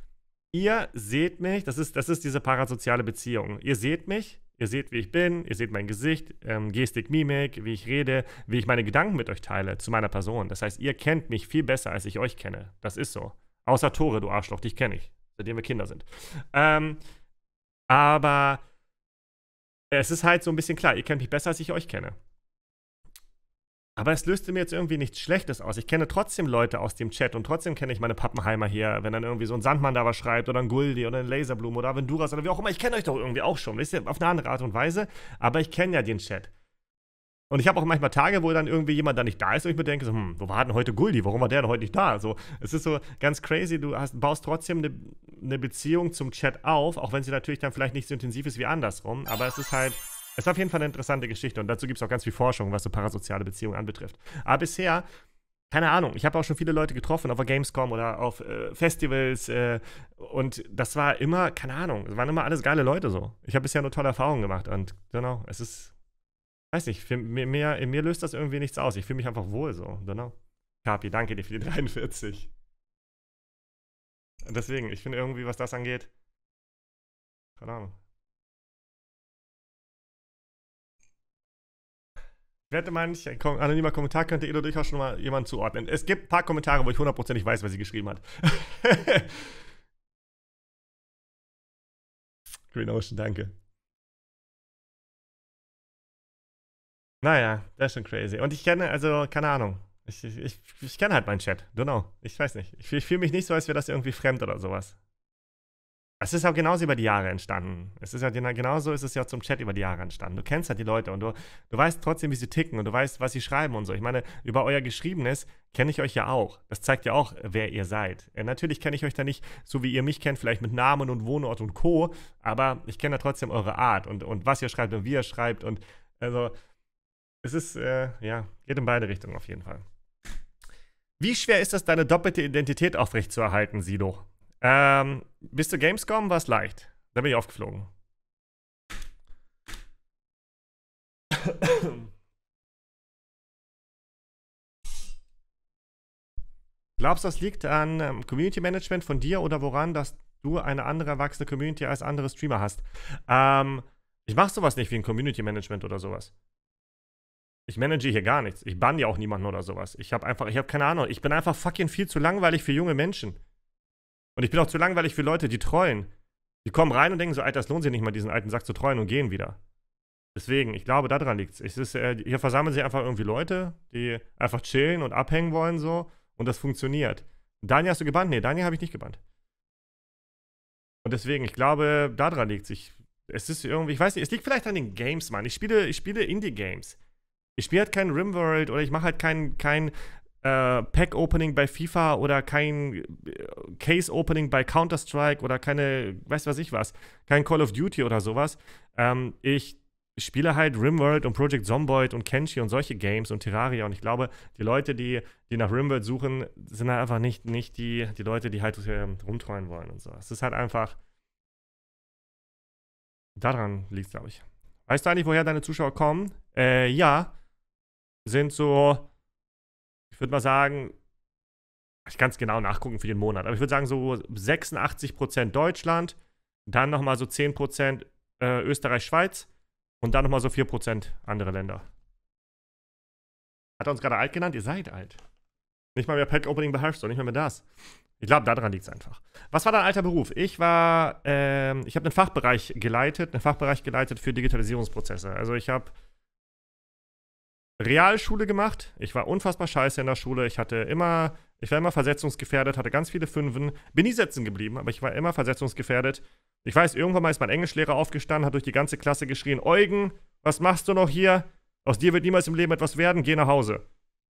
Ihr seht mich, das ist, das ist diese parasoziale Beziehung. Ihr seht mich, Ihr seht, wie ich bin, ihr seht mein Gesicht, ähm, Gestik, Mimik, wie ich rede, wie ich meine Gedanken mit euch teile zu meiner Person. Das heißt, ihr kennt mich viel besser, als ich euch kenne. Das ist so. Außer Tore, du Arschloch, dich kenne ich, seitdem wir Kinder sind. Ähm, aber es ist halt so ein bisschen klar, ihr kennt mich besser, als ich euch kenne. Aber es löste mir jetzt irgendwie nichts Schlechtes aus. Ich kenne trotzdem Leute aus dem Chat und trotzdem kenne ich meine Pappenheimer hier, wenn dann irgendwie so ein Sandmann da was schreibt oder ein Guldi oder ein Laserblume oder Avenduras oder wie auch immer. Ich kenne euch doch irgendwie auch schon. Wisst ihr, auf eine andere Art und Weise. Aber ich kenne ja den Chat. Und ich habe auch manchmal Tage, wo dann irgendwie jemand da nicht da ist und ich mir denke, so, hm, wo war denn heute Guldi? Warum war der denn heute nicht da? So, es ist so ganz crazy. Du hast, baust trotzdem eine, eine Beziehung zum Chat auf, auch wenn sie natürlich dann vielleicht nicht so intensiv ist wie andersrum. Aber es ist halt. Es ist auf jeden Fall eine interessante Geschichte und dazu gibt es auch ganz viel Forschung, was so parasoziale Beziehungen anbetrifft. Aber bisher, keine Ahnung, ich habe auch schon viele Leute getroffen auf der Gamescom oder auf äh, Festivals äh, und das war immer, keine Ahnung, es waren immer alles geile Leute so. Ich habe bisher nur tolle Erfahrungen gemacht und genau, es ist, weiß nicht, für, mir, mir, mir, löst das irgendwie nichts aus. Ich fühle mich einfach wohl so, genau. Kapi, danke dir für die 43. Deswegen, ich finde irgendwie, was das angeht, keine Ahnung. Werte manch, ein anonymer Kommentar könnte ihr durchaus schon mal jemand zuordnen. Es gibt ein paar Kommentare, wo ich hundertprozentig weiß, wer sie geschrieben hat. Green Ocean, danke. Naja, das ist schon crazy. Und ich kenne, also, keine Ahnung. Ich, ich, ich kenne halt meinen Chat. Don't genau. know. Ich weiß nicht. Ich, ich fühle mich nicht so, als wäre das irgendwie fremd oder sowas es ist auch genauso über die Jahre entstanden. Es ist ja genauso ist es ja auch zum Chat über die Jahre entstanden. Du kennst halt die Leute und du, du weißt trotzdem, wie sie ticken und du weißt, was sie schreiben und so. Ich meine, über euer Geschriebenes kenne ich euch ja auch. Das zeigt ja auch, wer ihr seid. Äh, natürlich kenne ich euch da nicht, so wie ihr mich kennt, vielleicht mit Namen und Wohnort und Co. Aber ich kenne da trotzdem eure Art und, und was ihr schreibt und wie ihr schreibt. Und also es ist, äh, ja, geht in beide Richtungen auf jeden Fall. Wie schwer ist es, deine doppelte Identität aufrechtzuerhalten, Sido? Ähm, bis zur Gamescom war es leicht. Da bin ich aufgeflogen. Glaubst du, das liegt an ähm, Community Management von dir oder woran, dass du eine andere erwachsene Community als andere Streamer hast? Ähm, ich mache sowas nicht wie ein Community Management oder sowas. Ich manage hier gar nichts. Ich bann ja auch niemanden oder sowas. Ich habe einfach, ich habe keine Ahnung. Ich bin einfach fucking viel zu langweilig für junge Menschen. Und ich bin auch zu langweilig für Leute, die treuen. Die kommen rein und denken so, Alter, das lohnt sich nicht mal, diesen alten Sack zu treuen und gehen wieder. Deswegen, ich glaube, daran liegt es. Ist, äh, hier versammeln sich einfach irgendwie Leute, die einfach chillen und abhängen wollen so und das funktioniert. Daniel hast du gebannt? Nee, Daniel habe ich nicht gebannt. Und deswegen, ich glaube, daran liegt es. es ist irgendwie, ich weiß nicht, es liegt vielleicht an den Games, Mann. Ich spiele, ich spiele Indie-Games. Ich spiele halt keinen Rimworld oder ich mache halt keinen kein, äh, Pack-Opening bei FIFA oder kein äh, Case-Opening bei Counter-Strike oder keine, weiß was ich was, kein Call of Duty oder sowas. Ähm, ich spiele halt RimWorld und Project Zomboid und Kenshi und solche Games und Terraria und ich glaube, die Leute, die, die nach RimWorld suchen, sind halt einfach nicht, nicht die, die Leute, die halt ähm, rumtreuen wollen und so. Es ist halt einfach. Daran liegt glaube ich. Weißt du eigentlich, woher deine Zuschauer kommen? Äh, ja. Sind so ich würde mal sagen, ich kann es genau nachgucken für den Monat, aber ich würde sagen, so 86% Deutschland, dann nochmal so 10% äh, Österreich, Schweiz und dann nochmal so 4% andere Länder. Hat er uns gerade alt genannt? Ihr seid alt. Nicht mal mehr Pack Opening beherrscht, sondern nicht mal mehr das. Ich glaube, daran liegt es einfach. Was war dein alter Beruf? Ich war, ähm, ich habe einen Fachbereich geleitet, einen Fachbereich geleitet für Digitalisierungsprozesse. Also ich habe Realschule gemacht. Ich war unfassbar scheiße in der Schule. Ich hatte immer, ich war immer versetzungsgefährdet, hatte ganz viele Fünfen, bin nie sitzen geblieben, aber ich war immer versetzungsgefährdet. Ich weiß, irgendwann mal ist mein Englischlehrer aufgestanden, hat durch die ganze Klasse geschrien: Eugen, was machst du noch hier? Aus dir wird niemals im Leben etwas werden, geh nach Hause.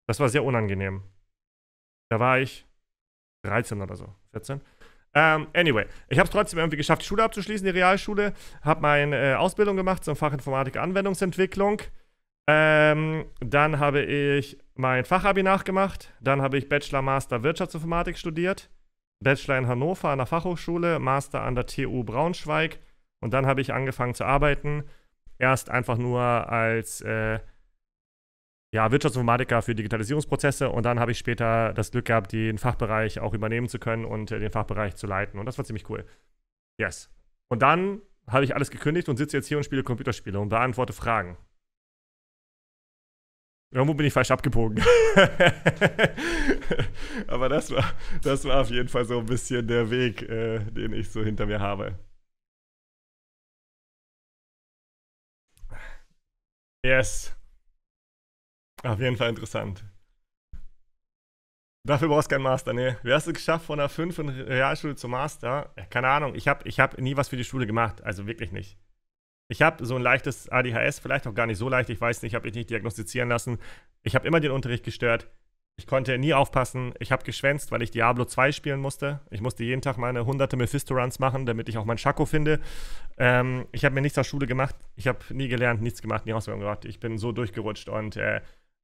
Das war sehr unangenehm. Da war ich 13 oder so, 14. Ähm, anyway, ich habe es trotzdem irgendwie geschafft, die Schule abzuschließen, die Realschule. Habe meine äh, Ausbildung gemacht zum Fachinformatik Anwendungsentwicklung. Ähm, dann habe ich mein Fachabi nachgemacht. Dann habe ich Bachelor, Master Wirtschaftsinformatik studiert. Bachelor in Hannover an der Fachhochschule, Master an der TU Braunschweig. Und dann habe ich angefangen zu arbeiten. Erst einfach nur als äh, ja, Wirtschaftsinformatiker für Digitalisierungsprozesse. Und dann habe ich später das Glück gehabt, den Fachbereich auch übernehmen zu können und äh, den Fachbereich zu leiten. Und das war ziemlich cool. Yes. Und dann habe ich alles gekündigt und sitze jetzt hier und spiele Computerspiele und beantworte Fragen. Irgendwo bin ich falsch abgebogen. Aber das war, das war auf jeden Fall so ein bisschen der Weg, äh, den ich so hinter mir habe. Yes. Auf jeden Fall interessant. Dafür brauchst du keinen Master, ne? Wie hast du es geschafft von der 5 in Realschule zum Master? Äh, keine Ahnung, ich habe ich hab nie was für die Schule gemacht, also wirklich nicht. Ich habe so ein leichtes ADHS, vielleicht auch gar nicht so leicht, ich weiß nicht, habe ich nicht diagnostizieren lassen. Ich habe immer den Unterricht gestört. Ich konnte nie aufpassen. Ich habe geschwänzt, weil ich Diablo 2 spielen musste. Ich musste jeden Tag meine hunderte Mephisto-Runs machen, damit ich auch meinen Schako finde. Ähm, ich habe mir nichts aus Schule gemacht. Ich habe nie gelernt, nichts gemacht, nie Ausbildung gemacht. Ich bin so durchgerutscht und äh,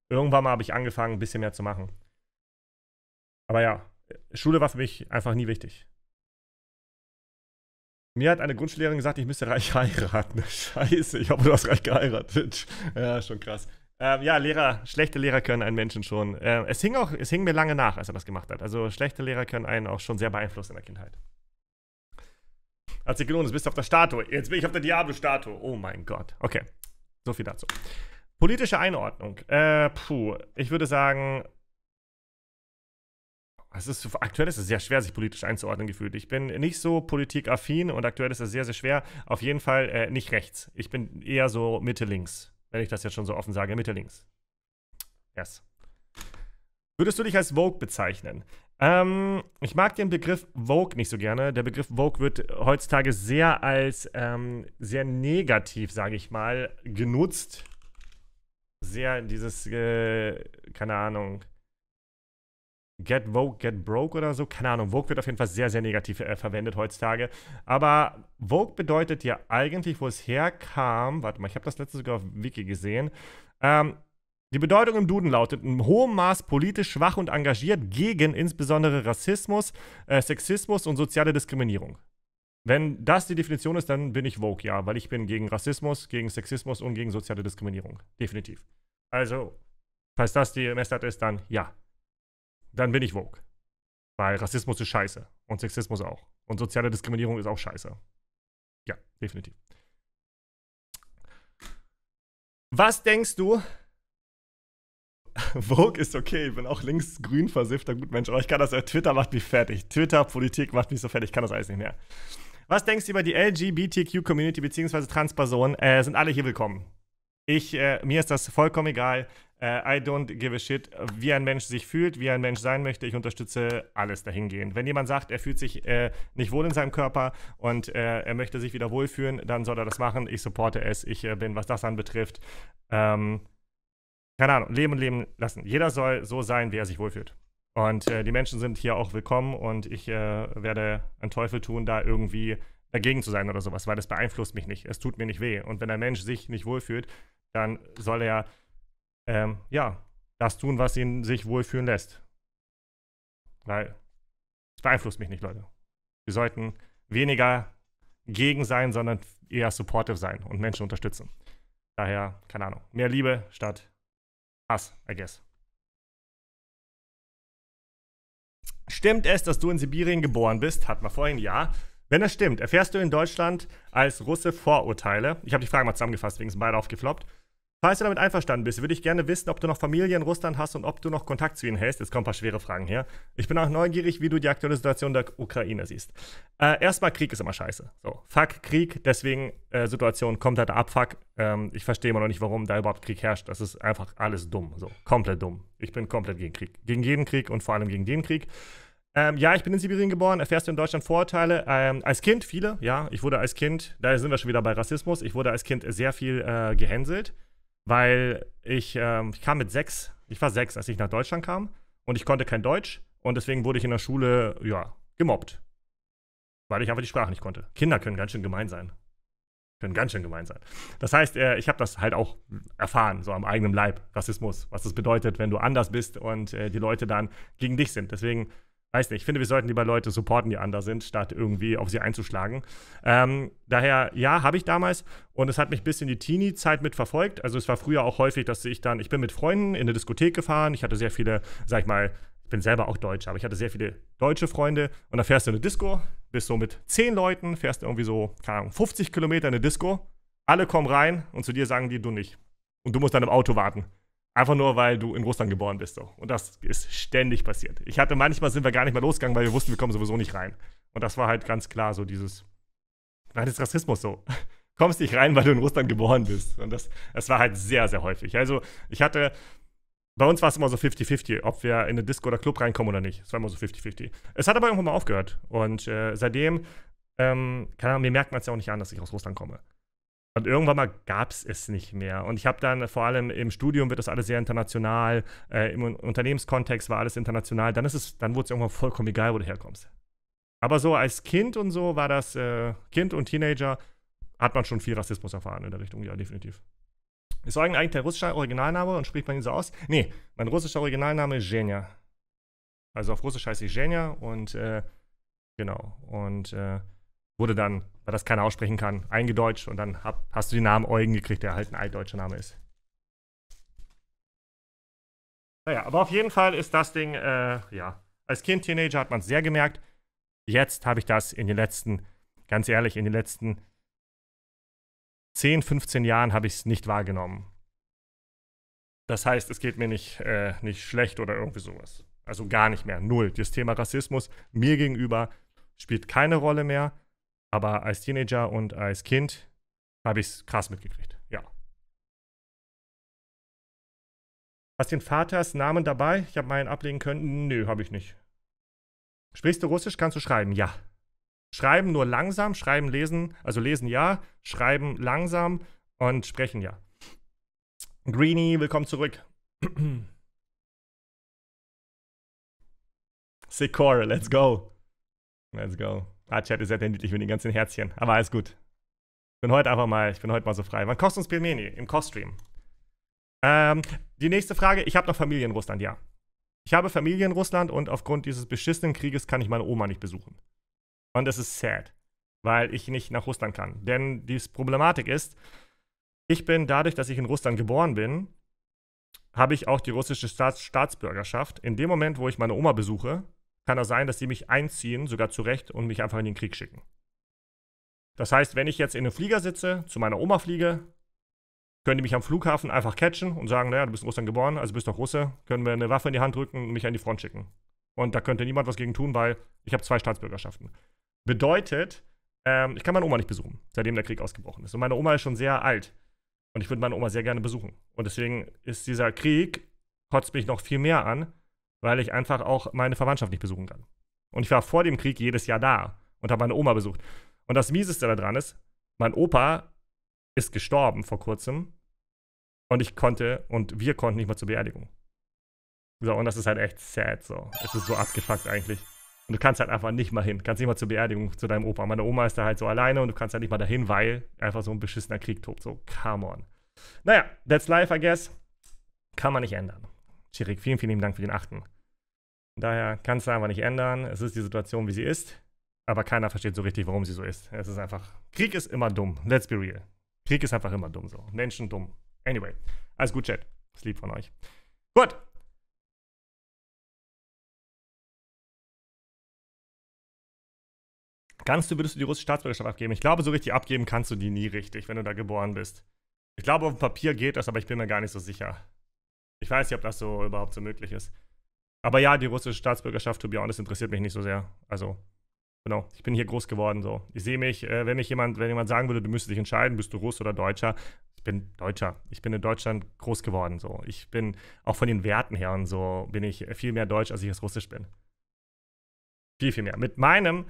irgendwann mal habe ich angefangen, ein bisschen mehr zu machen. Aber ja, Schule war für mich einfach nie wichtig. Mir hat eine Grundschullehrerin gesagt, ich müsste reich heiraten. Scheiße, ich hoffe, du hast reich geheiratet. Ja, schon krass. Ähm, ja, Lehrer, schlechte Lehrer können einen Menschen schon. Äh, es hing auch, es hing mir lange nach, als er das gemacht hat. Also schlechte Lehrer können einen auch schon sehr beeinflussen in der Kindheit. Hat sich gelohnt, jetzt bist du auf der Statue. Jetzt bin ich auf der Diablo-Statue. Oh mein Gott. Okay. So viel dazu. Politische Einordnung. Äh, puh, ich würde sagen, es ist, aktuell ist es sehr schwer, sich politisch einzuordnen gefühlt. Ich bin nicht so politikaffin und aktuell ist es sehr, sehr schwer. Auf jeden Fall äh, nicht rechts. Ich bin eher so Mitte links, wenn ich das jetzt schon so offen sage, Mitte links. Yes. Würdest du dich als Vogue bezeichnen? Ähm, ich mag den Begriff Vogue nicht so gerne. Der Begriff Vogue wird heutzutage sehr als ähm, sehr negativ, sage ich mal, genutzt. Sehr dieses, äh, keine Ahnung, Get Vogue, Get Broke oder so. Keine Ahnung, Vogue wird auf jeden Fall sehr, sehr negativ äh, verwendet heutzutage. Aber Vogue bedeutet ja eigentlich, wo es herkam. Warte mal, ich habe das letzte sogar auf Wiki gesehen. Ähm, die Bedeutung im Duden lautet in hohem Maß politisch schwach und engagiert gegen insbesondere Rassismus, äh, Sexismus und soziale Diskriminierung. Wenn das die Definition ist, dann bin ich Vogue, ja, weil ich bin gegen Rassismus, gegen Sexismus und gegen soziale Diskriminierung. Definitiv. Also, falls das die Messart ist, dann ja dann bin ich woke. Weil Rassismus ist scheiße. Und Sexismus auch. Und soziale Diskriminierung ist auch scheiße. Ja, definitiv. Was denkst du? Vogue ist okay, ich bin auch links grün versiffter Gutmensch, aber oh, ich kann das, äh, Twitter macht mich fertig. Twitter, Politik macht mich so fertig, ich kann das alles nicht mehr. Was denkst du über die LGBTQ-Community bzw. Transpersonen? Äh, sind alle hier willkommen. Ich, äh, mir ist das vollkommen egal. Äh, I don't give a shit, wie ein Mensch sich fühlt, wie ein Mensch sein möchte. Ich unterstütze alles dahingehend. Wenn jemand sagt, er fühlt sich äh, nicht wohl in seinem Körper und äh, er möchte sich wieder wohlfühlen, dann soll er das machen. Ich supporte es. Ich äh, bin, was das anbetrifft, ähm, keine Ahnung, leben und leben lassen. Jeder soll so sein, wie er sich wohlfühlt. Und äh, die Menschen sind hier auch willkommen und ich äh, werde einen Teufel tun, da irgendwie dagegen zu sein oder sowas, weil das beeinflusst mich nicht. Es tut mir nicht weh. Und wenn ein Mensch sich nicht wohlfühlt, dann soll er ähm, ja, das tun, was ihn sich wohlfühlen lässt. Weil es beeinflusst mich nicht, Leute. Wir sollten weniger gegen sein, sondern eher supportive sein und Menschen unterstützen. Daher, keine Ahnung, mehr Liebe statt Hass, I guess. Stimmt es, dass du in Sibirien geboren bist? Hat man vorhin ja. Wenn es stimmt, erfährst du in Deutschland als Russe Vorurteile? Ich habe die Frage mal zusammengefasst, wegen sind beide aufgefloppt. Falls du damit einverstanden bist, würde ich gerne wissen, ob du noch Familie in Russland hast und ob du noch Kontakt zu ihnen hältst. Jetzt kommen ein paar schwere Fragen her. Ich bin auch neugierig, wie du die aktuelle Situation der Ukraine siehst. Äh, erstmal, Krieg ist immer scheiße. So, fuck Krieg, deswegen äh, Situation komplett abfuck. Ähm, ich verstehe immer noch nicht, warum da überhaupt Krieg herrscht. Das ist einfach alles dumm. So, komplett dumm. Ich bin komplett gegen Krieg. Gegen jeden Krieg und vor allem gegen den Krieg. Ähm, ja, ich bin in Sibirien geboren. Erfährst du in Deutschland Vorurteile? Ähm, als Kind viele, ja. Ich wurde als Kind, da sind wir schon wieder bei Rassismus, ich wurde als Kind sehr viel äh, gehänselt weil ich, ähm, ich kam mit sechs, ich war sechs, als ich nach Deutschland kam und ich konnte kein Deutsch und deswegen wurde ich in der Schule, ja, gemobbt. Weil ich einfach die Sprache nicht konnte. Kinder können ganz schön gemein sein. Können ganz schön gemein sein. Das heißt, äh, ich habe das halt auch erfahren, so am eigenen Leib, Rassismus, was das bedeutet, wenn du anders bist und äh, die Leute dann gegen dich sind. Deswegen weiß nicht, ich finde, wir sollten lieber Leute supporten, die anders sind, statt irgendwie auf sie einzuschlagen. Ähm, daher, ja, habe ich damals und es hat mich bis in die Teenie-Zeit mit verfolgt. Also es war früher auch häufig, dass ich dann, ich bin mit Freunden in eine Diskothek gefahren, ich hatte sehr viele, sag ich mal, ich bin selber auch Deutsch, aber ich hatte sehr viele deutsche Freunde und dann fährst du in eine Disco, bist so mit zehn Leuten, fährst irgendwie so, keine Ahnung, 50 Kilometer in eine Disco, alle kommen rein und zu dir sagen die, du nicht. Und du musst dann im Auto warten. Einfach nur, weil du in Russland geboren bist. So. Und das ist ständig passiert. Ich hatte manchmal sind wir gar nicht mal losgegangen, weil wir wussten, wir kommen sowieso nicht rein. Und das war halt ganz klar so dieses, nein, das ist Rassismus so. Kommst nicht rein, weil du in Russland geboren bist. Und das, das war halt sehr, sehr häufig. Also ich hatte, bei uns war es immer so 50-50, ob wir in eine Disco oder Club reinkommen oder nicht. Es war immer so 50-50. Es hat aber irgendwann mal aufgehört. Und äh, seitdem, ähm, keine Ahnung, mir merkt man es ja auch nicht an, dass ich aus Russland komme. Und irgendwann mal gab es es nicht mehr. Und ich habe dann äh, vor allem im Studium wird das alles sehr international, äh, im Unternehmenskontext war alles international. Dann ist es, dann wurde es irgendwann vollkommen egal, wo du herkommst. Aber so als Kind und so war das äh, Kind und Teenager hat man schon viel Rassismus erfahren in der Richtung, ja definitiv. Ist eigentlich der russische Originalname und spricht man ihn so aus? Nee, mein russischer Originalname ist Zhenya. Also auf Russisch heiße ich Zhenya und äh, genau und äh, wurde dann, weil das keiner aussprechen kann, eingedeutscht und dann hab, hast du den Namen Eugen gekriegt, der halt ein altdeutscher Name ist. Naja, aber auf jeden Fall ist das Ding, äh, ja, als Kind, Teenager hat man es sehr gemerkt. Jetzt habe ich das in den letzten, ganz ehrlich, in den letzten 10, 15 Jahren habe ich es nicht wahrgenommen. Das heißt, es geht mir nicht, äh, nicht schlecht oder irgendwie sowas. Also gar nicht mehr. Null. Das Thema Rassismus mir gegenüber spielt keine Rolle mehr. Aber als Teenager und als Kind habe ich es krass mitgekriegt. Ja. Hast du den Vaters Namen dabei? Ich habe meinen ablegen können. Nö, habe ich nicht. Sprichst du Russisch? Kannst du schreiben? Ja. Schreiben nur langsam, schreiben, lesen, also lesen ja, schreiben langsam und sprechen ja. Greenie, willkommen zurück. Sikora, let's go. Let's go. Ah, Chat ist sehr niedlich mit den ganzen Herzchen. Aber alles gut. Ich bin heute einfach mal, ich bin heute mal so frei. Wann kostet uns Pilmeni? Im Koststream. Ähm, die nächste Frage. Ich habe noch Familie in Russland, ja. Ich habe Familie in Russland und aufgrund dieses beschissenen Krieges kann ich meine Oma nicht besuchen. Und das ist sad, weil ich nicht nach Russland kann. Denn die Problematik ist, ich bin dadurch, dass ich in Russland geboren bin, habe ich auch die russische Staats Staatsbürgerschaft. In dem Moment, wo ich meine Oma besuche, kann das sein, dass sie mich einziehen, sogar zurecht, und mich einfach in den Krieg schicken. Das heißt, wenn ich jetzt in einem Flieger sitze, zu meiner Oma fliege, können die mich am Flughafen einfach catchen und sagen, naja, du bist in Russland geboren, also bist doch Russe, können wir eine Waffe in die Hand drücken und mich an die Front schicken. Und da könnte niemand was gegen tun, weil ich habe zwei Staatsbürgerschaften. Bedeutet, ähm, ich kann meine Oma nicht besuchen, seitdem der Krieg ausgebrochen ist. Und meine Oma ist schon sehr alt. Und ich würde meine Oma sehr gerne besuchen. Und deswegen ist dieser Krieg, kotzt mich noch viel mehr an, weil ich einfach auch meine Verwandtschaft nicht besuchen kann. Und ich war vor dem Krieg jedes Jahr da und habe meine Oma besucht. Und das Mieseste daran ist, mein Opa ist gestorben vor kurzem und ich konnte und wir konnten nicht mal zur Beerdigung. So, und das ist halt echt sad so. Es ist so abgefuckt eigentlich. Und du kannst halt einfach nicht mal hin. Kannst nicht mal zur Beerdigung zu deinem Opa. Meine Oma ist da halt so alleine und du kannst halt nicht mal dahin, weil einfach so ein beschissener Krieg tobt. So, come on. Naja, that's life, I guess. Kann man nicht ändern. Chirik, vielen, vielen lieben Dank für den achten. Daher kannst du einfach nicht ändern. Es ist die Situation, wie sie ist. Aber keiner versteht so richtig, warum sie so ist. Es ist einfach. Krieg ist immer dumm. Let's be real. Krieg ist einfach immer dumm so. Menschen dumm. Anyway. Alles gut, Chat. Ist lieb von euch. Gut. Kannst du, würdest du die russische Staatsbürgerschaft abgeben? Ich glaube, so richtig abgeben kannst du die nie richtig, wenn du da geboren bist. Ich glaube, auf dem Papier geht das, aber ich bin mir gar nicht so sicher. Ich weiß nicht, ob das so überhaupt so möglich ist. Aber ja, die russische Staatsbürgerschaft, to be honest, interessiert mich nicht so sehr. Also, genau, ich bin hier groß geworden so. Ich sehe mich, äh, wenn mich jemand, wenn jemand sagen würde, du müsstest dich entscheiden, bist du Russ oder Deutscher, ich bin Deutscher. Ich bin in Deutschland groß geworden so. Ich bin auch von den Werten her und so bin ich viel mehr Deutsch, als ich es Russisch bin. Viel, viel mehr. Mit meinem,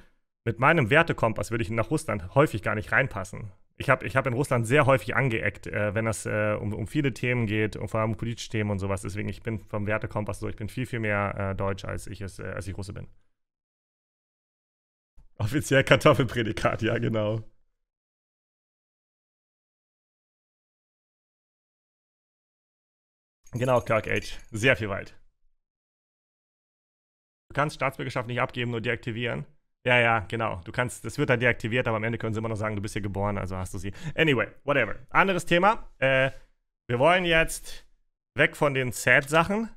mit meinem Wertekompass würde ich nach Russland häufig gar nicht reinpassen. Ich habe ich hab in Russland sehr häufig angeeckt, äh, wenn es äh, um, um viele Themen geht, um vor allem politische Themen und sowas. Deswegen, ich bin vom Wertekompass so, ich bin viel, viel mehr äh, Deutsch, als ich, es, äh, als ich Russe bin. Offiziell Kartoffelprädikat, ja, genau. Genau, Kirk Age. Sehr viel weit. Du kannst Staatsbürgerschaft nicht abgeben, nur deaktivieren. Ja, ja, genau. Du kannst, das wird dann deaktiviert, aber am Ende können sie immer noch sagen, du bist hier geboren, also hast du sie. Anyway, whatever. Anderes Thema. Äh, wir wollen jetzt weg von den Sad-Sachen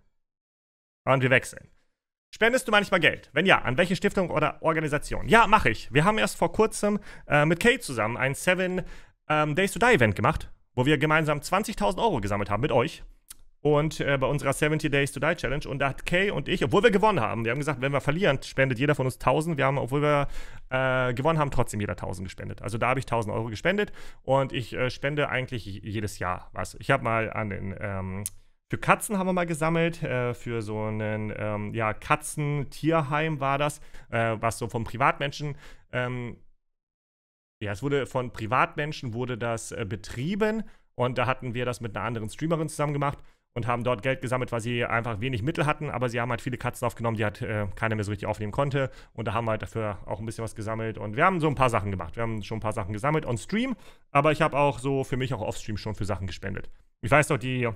und wir wechseln. Spendest du manchmal Geld? Wenn ja, an welche Stiftung oder Organisation? Ja, mache ich. Wir haben erst vor kurzem äh, mit Kate zusammen ein Seven ähm, Days to Die Event gemacht, wo wir gemeinsam 20.000 Euro gesammelt haben mit euch und äh, bei unserer 70 Days to Die Challenge. Und da hat Kay und ich, obwohl wir gewonnen haben, wir haben gesagt, wenn wir verlieren, spendet jeder von uns 1000. Wir haben, obwohl wir äh, gewonnen haben, trotzdem jeder 1000 gespendet. Also da habe ich 1000 Euro gespendet und ich äh, spende eigentlich jedes Jahr was. Ich habe mal an den. Ähm, für Katzen haben wir mal gesammelt, äh, für so einen ähm, ja, Katzen-Tierheim war das, äh, was so von Privatmenschen, ähm, ja, es wurde von Privatmenschen wurde das äh, betrieben und da hatten wir das mit einer anderen Streamerin zusammen gemacht und haben dort Geld gesammelt, weil sie einfach wenig Mittel hatten, aber sie haben halt viele Katzen aufgenommen, die halt äh, keiner mehr so richtig aufnehmen konnte. Und da haben wir halt dafür auch ein bisschen was gesammelt. Und wir haben so ein paar Sachen gemacht. Wir haben schon ein paar Sachen gesammelt on Stream, aber ich habe auch so für mich auch off Stream schon für Sachen gespendet. Ich weiß doch, die,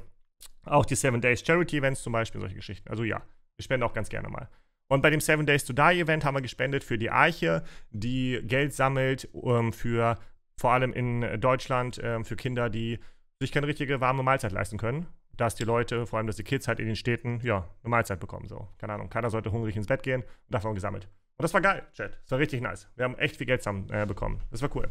auch die Seven Days Charity Events zum Beispiel, solche Geschichten. Also ja, ich spende auch ganz gerne mal. Und bei dem Seven Days to Die Event haben wir gespendet für die Arche, die Geld sammelt ähm, für vor allem in Deutschland ähm, für Kinder, die sich keine richtige warme Mahlzeit leisten können dass die Leute, vor allem dass die Kids halt in den Städten, ja, eine Mahlzeit bekommen. So, keine Ahnung, keiner sollte hungrig ins Bett gehen und davon gesammelt. Und das war geil, Chat. Das war richtig nice. Wir haben echt viel Geld zusammen äh, bekommen. Das war cool.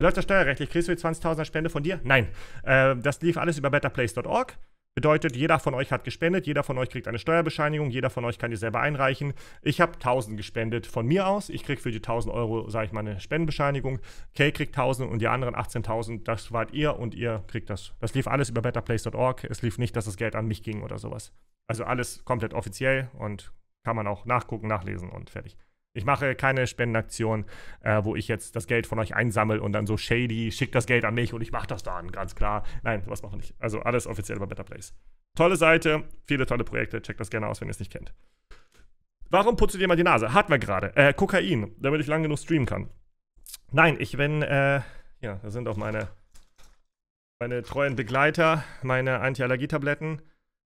Läuft das steuerrechtlich? Kriegst du die 20.000er Spende von dir? Nein. Äh, das lief alles über betterplace.org. Bedeutet, jeder von euch hat gespendet, jeder von euch kriegt eine Steuerbescheinigung, jeder von euch kann die selber einreichen. Ich habe 1000 gespendet von mir aus. Ich kriege für die 1000 Euro, sage ich mal, eine Spendenbescheinigung. Kay kriegt 1000 und die anderen 18.000, das wart ihr und ihr kriegt das. Das lief alles über betterplace.org. Es lief nicht, dass das Geld an mich ging oder sowas. Also alles komplett offiziell und kann man auch nachgucken, nachlesen und fertig. Ich mache keine Spendenaktion, äh, wo ich jetzt das Geld von euch einsammle und dann so shady, schickt das Geld an mich und ich mache das dann, ganz klar. Nein, sowas machen wir nicht. Also alles offiziell bei Better Place. Tolle Seite, viele tolle Projekte, checkt das gerne aus, wenn ihr es nicht kennt. Warum putzt ihr mal die Nase? Hat wir gerade. Äh, Kokain, damit ich lang genug streamen kann. Nein, ich bin, äh, ja, da sind auch meine, meine treuen Begleiter, meine Antiallergietabletten.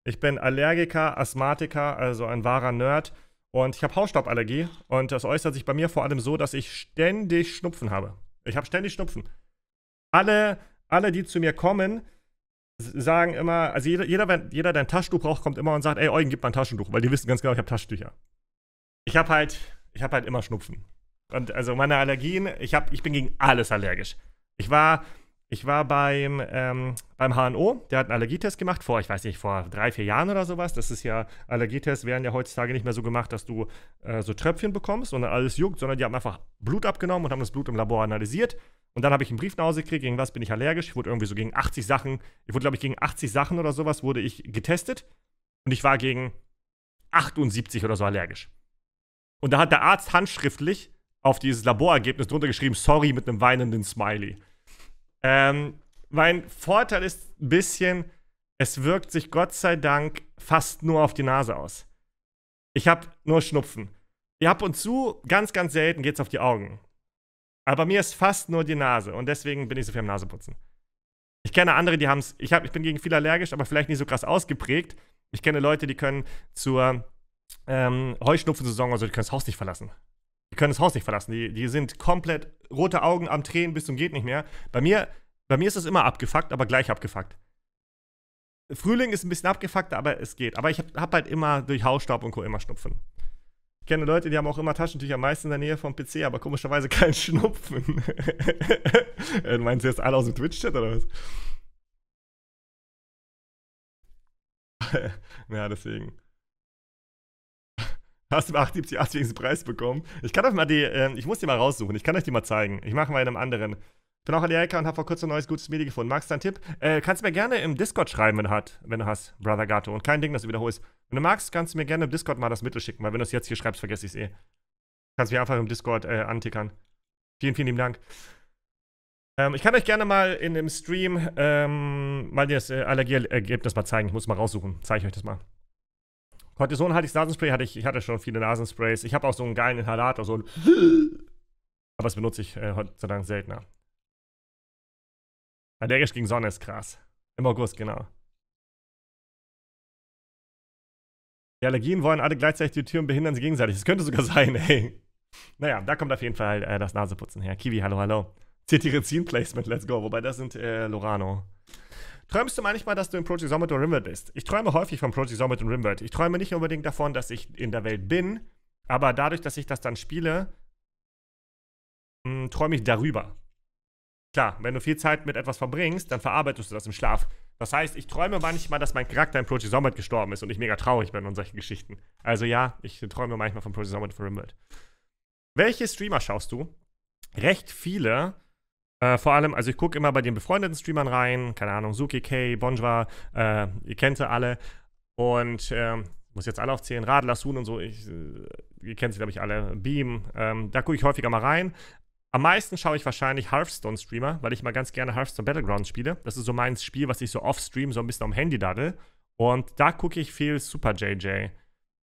Ich bin Allergiker, Asthmatiker, also ein wahrer Nerd. Und ich habe Hausstauballergie und das äußert sich bei mir vor allem so, dass ich ständig Schnupfen habe. Ich habe ständig Schnupfen. Alle, alle, die zu mir kommen, sagen immer, also jeder, jeder, jeder, der ein Taschentuch braucht, kommt immer und sagt, ey Eugen, gib mal ein Taschentuch, weil die wissen ganz genau, ich habe Taschentücher. Ich habe halt, ich habe halt immer Schnupfen. Und also meine Allergien, ich, hab, ich bin gegen alles allergisch. Ich war, ich war beim, ähm, beim HNO, der hat einen Allergietest gemacht, vor, ich weiß nicht, vor drei, vier Jahren oder sowas. Das ist ja, Allergietests werden ja heutzutage nicht mehr so gemacht, dass du äh, so Tröpfchen bekommst und dann alles juckt, sondern die haben einfach Blut abgenommen und haben das Blut im Labor analysiert. Und dann habe ich einen Brief nach Hause gekriegt, gegen was bin ich allergisch. Ich wurde irgendwie so gegen 80 Sachen, ich wurde, glaube ich, gegen 80 Sachen oder sowas wurde ich getestet. Und ich war gegen 78 oder so allergisch. Und da hat der Arzt handschriftlich auf dieses Laborergebnis drunter geschrieben, sorry, mit einem weinenden Smiley. Ähm, mein Vorteil ist ein bisschen, es wirkt sich Gott sei Dank fast nur auf die Nase aus. Ich habe nur Schnupfen. Ich ab und zu, ganz, ganz selten geht's auf die Augen. Aber mir ist fast nur die Nase und deswegen bin ich so viel am Naseputzen. Ich kenne andere, die haben es, ich, hab, ich bin gegen viel allergisch, aber vielleicht nicht so krass ausgeprägt. Ich kenne Leute, die können zur ähm, Heuschnupfensaison, also die können das Haus nicht verlassen die können das Haus nicht verlassen. Die, die sind komplett rote Augen am Tränen bis zum geht nicht mehr. Bei mir, bei mir ist es immer abgefuckt, aber gleich abgefuckt. Frühling ist ein bisschen abgefuckt, aber es geht. Aber ich habe hab halt immer durch Hausstaub und Co. immer Schnupfen. Ich kenne Leute, die haben auch immer Taschentücher, meist in der Nähe vom PC, aber komischerweise kein Schnupfen. Äh, Meinen sie jetzt alle aus dem Twitch-Chat oder was? ja, deswegen. Hast du 78 Art wenigstens Preis bekommen? Ich kann euch mal die, äh, ich muss die mal raussuchen. Ich kann euch die mal zeigen. Ich mache mal in einem anderen. Ich Bin auch Allergiker und habe vor kurzem ein neues gutes Medi gefunden. Magst du einen Tipp? Äh, kannst du mir gerne im Discord schreiben, wenn du, hat, wenn du hast, Brother Gato. Und kein Ding, dass du wiederholst. Wenn du magst, kannst du mir gerne im Discord mal das Mittel schicken, weil wenn du es jetzt hier schreibst, vergesse ich es eh. Kannst du mich einfach im Discord äh, antickern. Vielen, vielen lieben Dank. Ähm, ich kann euch gerne mal in dem Stream ähm, mal das äh, Allergieergebnis mal zeigen. Ich muss mal raussuchen. Zeige ich euch das mal. Cortison hatte ich, Nasenspray hatte ich, ich hatte schon viele Nasensprays. Ich habe auch so einen geilen Inhalator, so ein Aber das benutze ich äh, Gott sei Dank seltener. Allergisch gegen Sonne ist krass. Im August, genau. Die Allergien wollen alle gleichzeitig die Türen behindern sie gegenseitig. Das könnte sogar sein, ey. Naja, da kommt auf jeden Fall äh, das Naseputzen her. Kiwi, hallo, hallo. Cetirizin Placement, let's go. Wobei das sind äh, Lorano. Träumst du manchmal, dass du in Project Summit und Rimworld bist? Ich träume häufig von Project Summit und Rimworld. Ich träume nicht unbedingt davon, dass ich in der Welt bin, aber dadurch, dass ich das dann spiele, hm, träume ich darüber. Klar, wenn du viel Zeit mit etwas verbringst, dann verarbeitest du das im Schlaf. Das heißt, ich träume manchmal, dass mein Charakter in Project Summit gestorben ist und ich mega traurig bin und solche Geschichten. Also ja, ich träume manchmal von Project Summit und Rimworld. Welche Streamer schaust du? Recht viele äh, vor allem, also ich gucke immer bei den befreundeten Streamern rein, keine Ahnung, Suki, K, Bonjwa, äh, ihr kennt sie alle. Und ähm, muss jetzt alle aufzählen, Radler, Sun und so, ich, äh, ihr kennt sie, glaube ich, alle, Beam, ähm, da gucke ich häufiger mal rein. Am meisten schaue ich wahrscheinlich Hearthstone-Streamer, weil ich mal ganz gerne Hearthstone Battlegrounds spiele. Das ist so mein Spiel, was ich so off-stream, so ein bisschen am Handy daddel. Und da gucke ich viel Super JJ.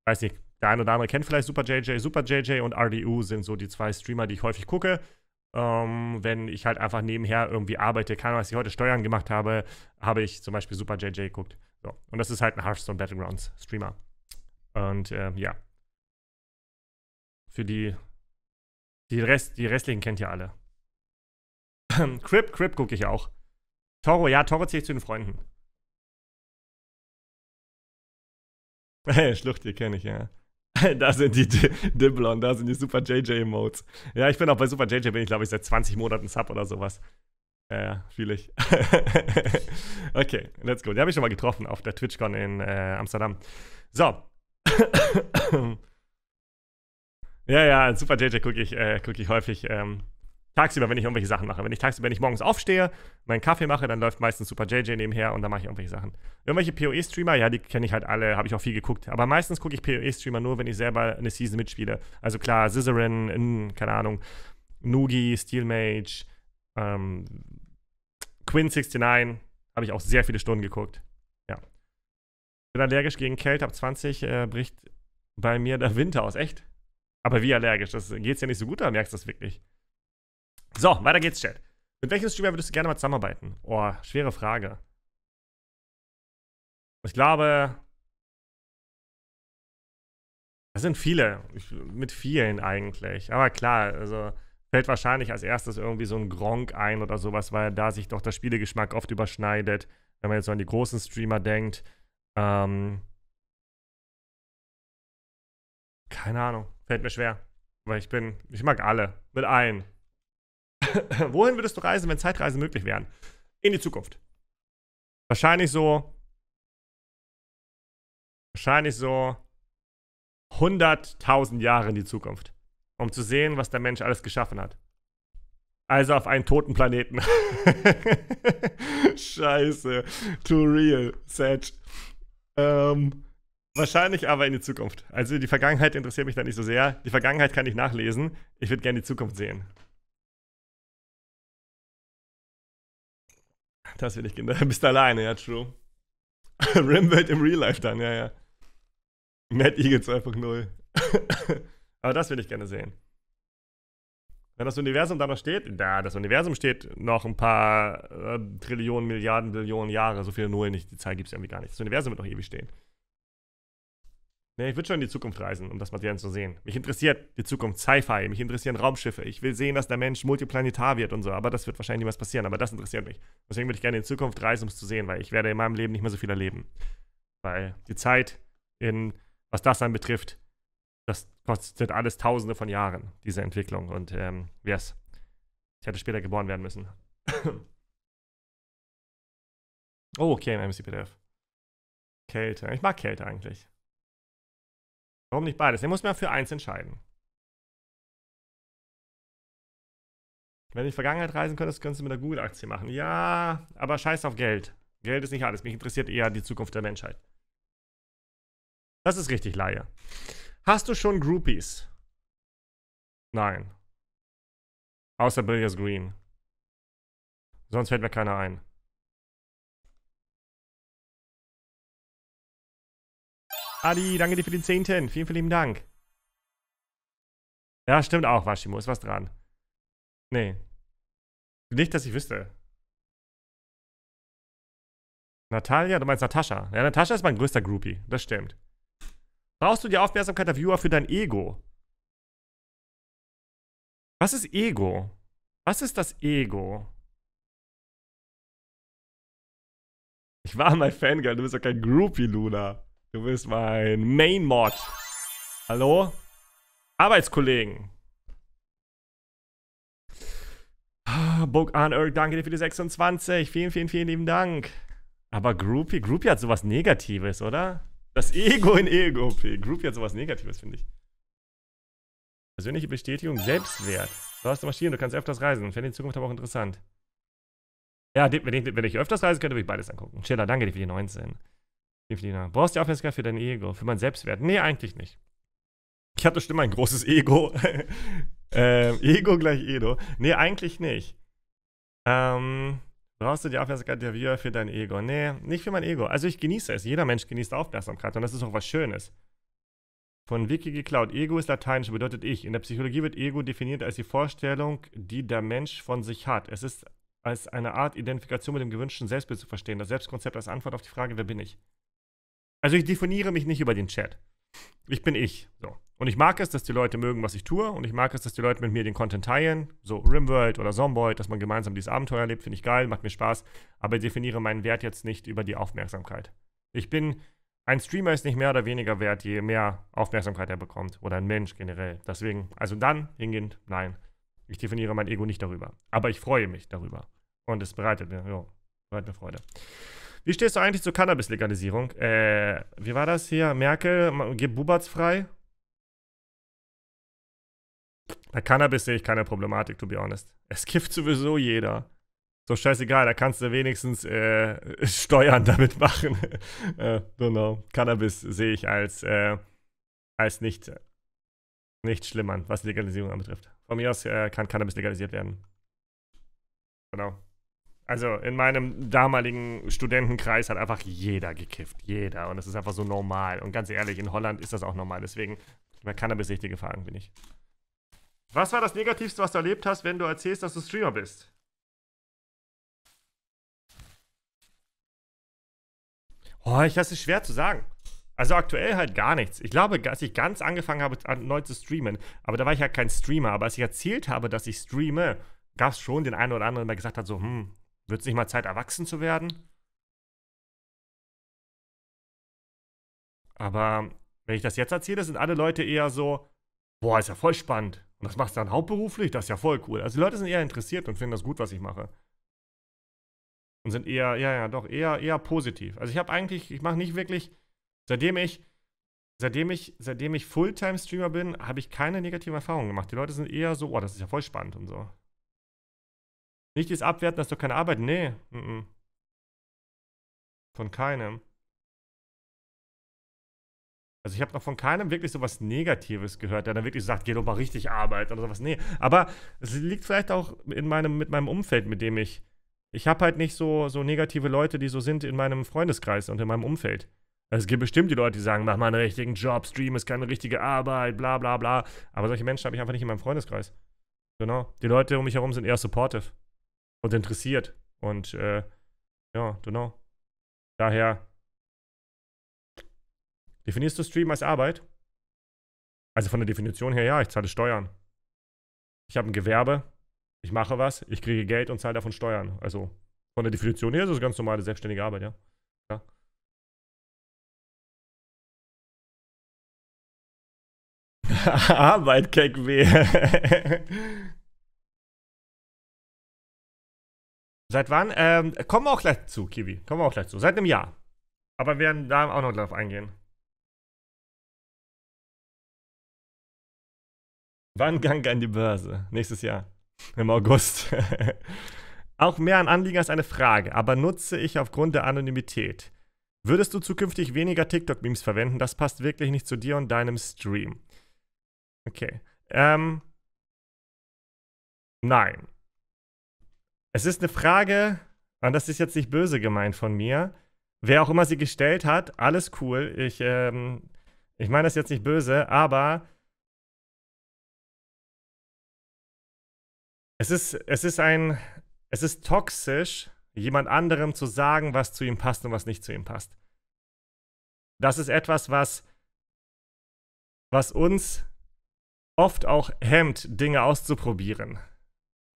Weiß nicht, der eine oder andere kennt vielleicht Super JJ. Super JJ und RDU sind so die zwei Streamer, die ich häufig gucke. Ähm, wenn ich halt einfach nebenher irgendwie arbeite, keine Ahnung, was ich heute Steuern gemacht habe, habe ich zum Beispiel Super JJ geguckt. So. Und das ist halt ein Hearthstone Battlegrounds Streamer. Und äh, ja. Für die, die, Rest, die restlichen kennt ihr alle. Crip, Crip gucke ich auch. Toro, ja, Toro ich zu den Freunden. Schlucht, die kenne ich, ja. da sind die Dimblon, da sind die Super JJ-Emotes. Ja, ich bin auch bei Super JJ, bin ich glaube ich seit 20 Monaten Sub oder sowas. Ja, ja, fühle ich. okay, let's go. Die habe ich schon mal getroffen auf der TwitchCon in äh, Amsterdam. So. ja, ja, Super JJ gucke ich, äh, guck ich häufig. Ähm, tagsüber, wenn ich irgendwelche Sachen mache. Wenn ich tagsüber, wenn ich morgens aufstehe, meinen Kaffee mache, dann läuft meistens Super JJ nebenher und dann mache ich irgendwelche Sachen. Irgendwelche PoE-Streamer, ja, die kenne ich halt alle, habe ich auch viel geguckt. Aber meistens gucke ich PoE-Streamer nur, wenn ich selber eine Season mitspiele. Also klar, Scissorin, keine Ahnung, Nugi, Steel Mage, ähm, Quinn69, habe ich auch sehr viele Stunden geguckt. Ja. Bin allergisch gegen Kälte, ab 20 äh, bricht bei mir der Winter aus, echt? Aber wie allergisch, das geht's ja nicht so gut, da merkst du das wirklich. So, weiter geht's, Chat. Mit welchem Streamer würdest du gerne mal zusammenarbeiten? Oh, schwere Frage. Ich glaube, das sind viele. Ich, mit vielen eigentlich. Aber klar, also fällt wahrscheinlich als erstes irgendwie so ein Gronk ein oder sowas, weil da sich doch der Spielegeschmack oft überschneidet, wenn man jetzt so an die großen Streamer denkt. Ähm, keine Ahnung, fällt mir schwer. Weil ich bin, ich mag alle, mit allen. Wohin würdest du reisen, wenn Zeitreisen möglich wären? In die Zukunft. Wahrscheinlich so. Wahrscheinlich so 100.000 Jahre in die Zukunft. Um zu sehen, was der Mensch alles geschaffen hat. Also auf einen toten Planeten. Scheiße. Too real. Sad. Ähm, wahrscheinlich aber in die Zukunft. Also die Vergangenheit interessiert mich da nicht so sehr. Die Vergangenheit kann ich nachlesen. Ich würde gerne die Zukunft sehen. Das will ich Kinder. Bist alleine, ja, true. Rimworld im Real Life dann, ja, ja. Mad Eagle 2.0. Aber das will ich gerne sehen. Wenn das Universum da noch steht, da, das Universum steht noch ein paar äh, Trillionen, Milliarden, Billionen Jahre, so viele Nullen nicht, die Zahl gibt es irgendwie gar nicht. Das Universum wird noch ewig stehen. Nee, ich würde schon in die Zukunft reisen, um das Material zu sehen. Mich interessiert die Zukunft, Sci-Fi, mich interessieren Raumschiffe. Ich will sehen, dass der Mensch multiplanetar wird und so, aber das wird wahrscheinlich niemals passieren, aber das interessiert mich. Deswegen würde ich gerne in die Zukunft reisen, um es zu sehen, weil ich werde in meinem Leben nicht mehr so viel erleben. Weil die Zeit, in, was das dann betrifft, das kostet alles tausende von Jahren, diese Entwicklung. Und ähm, yes, ich hätte später geboren werden müssen. oh, okay, ein MCPDF. Kälte. Ich mag Kälte eigentlich. Warum nicht beides? Er muss mir für eins entscheiden. Wenn du in die Vergangenheit reisen könntest, könntest du mit der Google-Aktie machen. Ja, aber scheiß auf Geld. Geld ist nicht alles. Mich interessiert eher die Zukunft der Menschheit. Das ist richtig, Laie. Hast du schon Groupies? Nein. Außer Billias Green. Sonst fällt mir keiner ein. Adi, danke dir für den Zehnten. Vielen, vielen lieben Dank. Ja, stimmt auch, Washimo. Ist was dran. Nee. Nicht, dass ich wüsste. Natalia? Du meinst Natascha. Ja, Natascha ist mein größter Groupie. Das stimmt. Brauchst du die Aufmerksamkeit der Viewer für dein Ego? Was ist Ego? Was ist das Ego? Ich war mal Fangirl, du bist doch kein Groupie, Luna. Du bist mein Main-Mod. Hallo? Arbeitskollegen. Ah, Book on Eric, danke dir für die 26. Vielen, vielen, vielen lieben Dank. Aber Groupie, Groupie hat sowas Negatives, oder? Das Ego in Ego, Groupie hat sowas Negatives, finde ich. Persönliche Bestätigung, Selbstwert. Du hast eine Maschine, du kannst öfters reisen. Und fände in Zukunft aber auch interessant. Ja, wenn ich, wenn ich öfters reisen könnte, würde ich beides angucken. Chiller, danke dir für die 19. Evelina, brauchst du Aufmerksamkeit für dein Ego, für mein Selbstwert? Nee, eigentlich nicht. Ich hatte bestimmt ein großes Ego. ähm, Ego gleich Edo. Nee, eigentlich nicht. Ähm, brauchst du die Aufmerksamkeit der Viewer für dein Ego? Nee, nicht für mein Ego. Also ich genieße es. Jeder Mensch genießt Aufmerksamkeit und das ist auch was Schönes. Von Wiki geklaut. Ego ist lateinisch, bedeutet ich. In der Psychologie wird Ego definiert als die Vorstellung, die der Mensch von sich hat. Es ist als eine Art Identifikation mit dem gewünschten Selbstbild zu verstehen. Das Selbstkonzept als Antwort auf die Frage, wer bin ich? Also ich definiere mich nicht über den Chat. Ich bin ich. So. Und ich mag es, dass die Leute mögen, was ich tue. Und ich mag es, dass die Leute mit mir den Content teilen. So Rimworld oder Zomboid, dass man gemeinsam dieses Abenteuer erlebt, finde ich geil, macht mir Spaß. Aber ich definiere meinen Wert jetzt nicht über die Aufmerksamkeit. Ich bin, ein Streamer ist nicht mehr oder weniger wert, je mehr Aufmerksamkeit er bekommt. Oder ein Mensch generell. Deswegen, also dann hingehend, nein. Ich definiere mein Ego nicht darüber. Aber ich freue mich darüber. Und es bereitet mir, jo, bereitet mir Freude. Wie stehst du eigentlich zur Cannabis-Legalisierung? Äh, wie war das hier? Merkel, gib Bubatz frei? Bei Cannabis sehe ich keine Problematik, to be honest. Es kifft sowieso jeder. So scheißegal, da kannst du wenigstens äh, Steuern damit machen. äh, genau. Cannabis sehe ich als, äh, als nicht, nicht schlimm an, was Legalisierung anbetrifft. Von mir aus äh, kann Cannabis legalisiert werden. Genau. Also in meinem damaligen Studentenkreis hat einfach jeder gekifft. Jeder. Und das ist einfach so normal. Und ganz ehrlich, in Holland ist das auch normal. Deswegen, bei Cannabis richtig gefahren bin ich. Was war das Negativste, was du erlebt hast, wenn du erzählst, dass du Streamer bist? Oh, ich, das ist schwer zu sagen. Also aktuell halt gar nichts. Ich glaube, als ich ganz angefangen habe, neu zu streamen, aber da war ich ja kein Streamer, aber als ich erzählt habe, dass ich streame, gab es schon den einen oder anderen, der gesagt hat, so, hm, wird es nicht mal Zeit, erwachsen zu werden? Aber wenn ich das jetzt erzähle, sind alle Leute eher so, boah, ist ja voll spannend. Und das machst du dann hauptberuflich, das ist ja voll cool. Also die Leute sind eher interessiert und finden das gut, was ich mache. Und sind eher, ja, ja, doch, eher, eher positiv. Also ich habe eigentlich, ich mache nicht wirklich, seitdem ich, seitdem ich, seitdem ich Fulltime-Streamer bin, habe ich keine negativen Erfahrungen gemacht. Die Leute sind eher so, boah, das ist ja voll spannend und so. Nicht das Abwerten, das ist doch keine Arbeit. Nee. Mm Von keinem. Also ich habe noch von keinem wirklich so was Negatives gehört, der dann wirklich sagt, geh doch mal richtig Arbeit oder sowas. Nee, aber es liegt vielleicht auch in meinem, mit meinem Umfeld, mit dem ich. Ich habe halt nicht so, so negative Leute, die so sind in meinem Freundeskreis und in meinem Umfeld. Also es gibt bestimmt die Leute, die sagen, mach mal einen richtigen Job, Stream ist keine richtige Arbeit, bla bla bla. Aber solche Menschen habe ich einfach nicht in meinem Freundeskreis. Genau. Die Leute um mich herum sind eher supportive und interessiert. Und äh, ja, genau. Daher definierst du Stream als Arbeit? Also von der Definition her, ja, ich zahle Steuern. Ich habe ein Gewerbe, ich mache was, ich kriege Geld und zahle davon Steuern. Also von der Definition her ist es ganz normale selbstständige Arbeit, ja. ja. Arbeit, KKW. Seit wann? Ähm, kommen wir auch gleich zu, Kiwi. Kommen wir auch gleich zu. Seit einem Jahr. Aber wir werden da auch noch drauf eingehen. Wann Gang an die Börse? Nächstes Jahr. Im August. auch mehr ein Anliegen als eine Frage, aber nutze ich aufgrund der Anonymität. Würdest du zukünftig weniger TikTok-Memes verwenden? Das passt wirklich nicht zu dir und deinem Stream. Okay. Ähm, nein. Es ist eine Frage, und das ist jetzt nicht böse gemeint von mir. Wer auch immer sie gestellt hat, alles cool. Ich, ähm, ich meine das jetzt nicht böse, aber es ist, es ist ein, es ist toxisch, jemand anderem zu sagen, was zu ihm passt und was nicht zu ihm passt. Das ist etwas, was, was uns oft auch hemmt, Dinge auszuprobieren.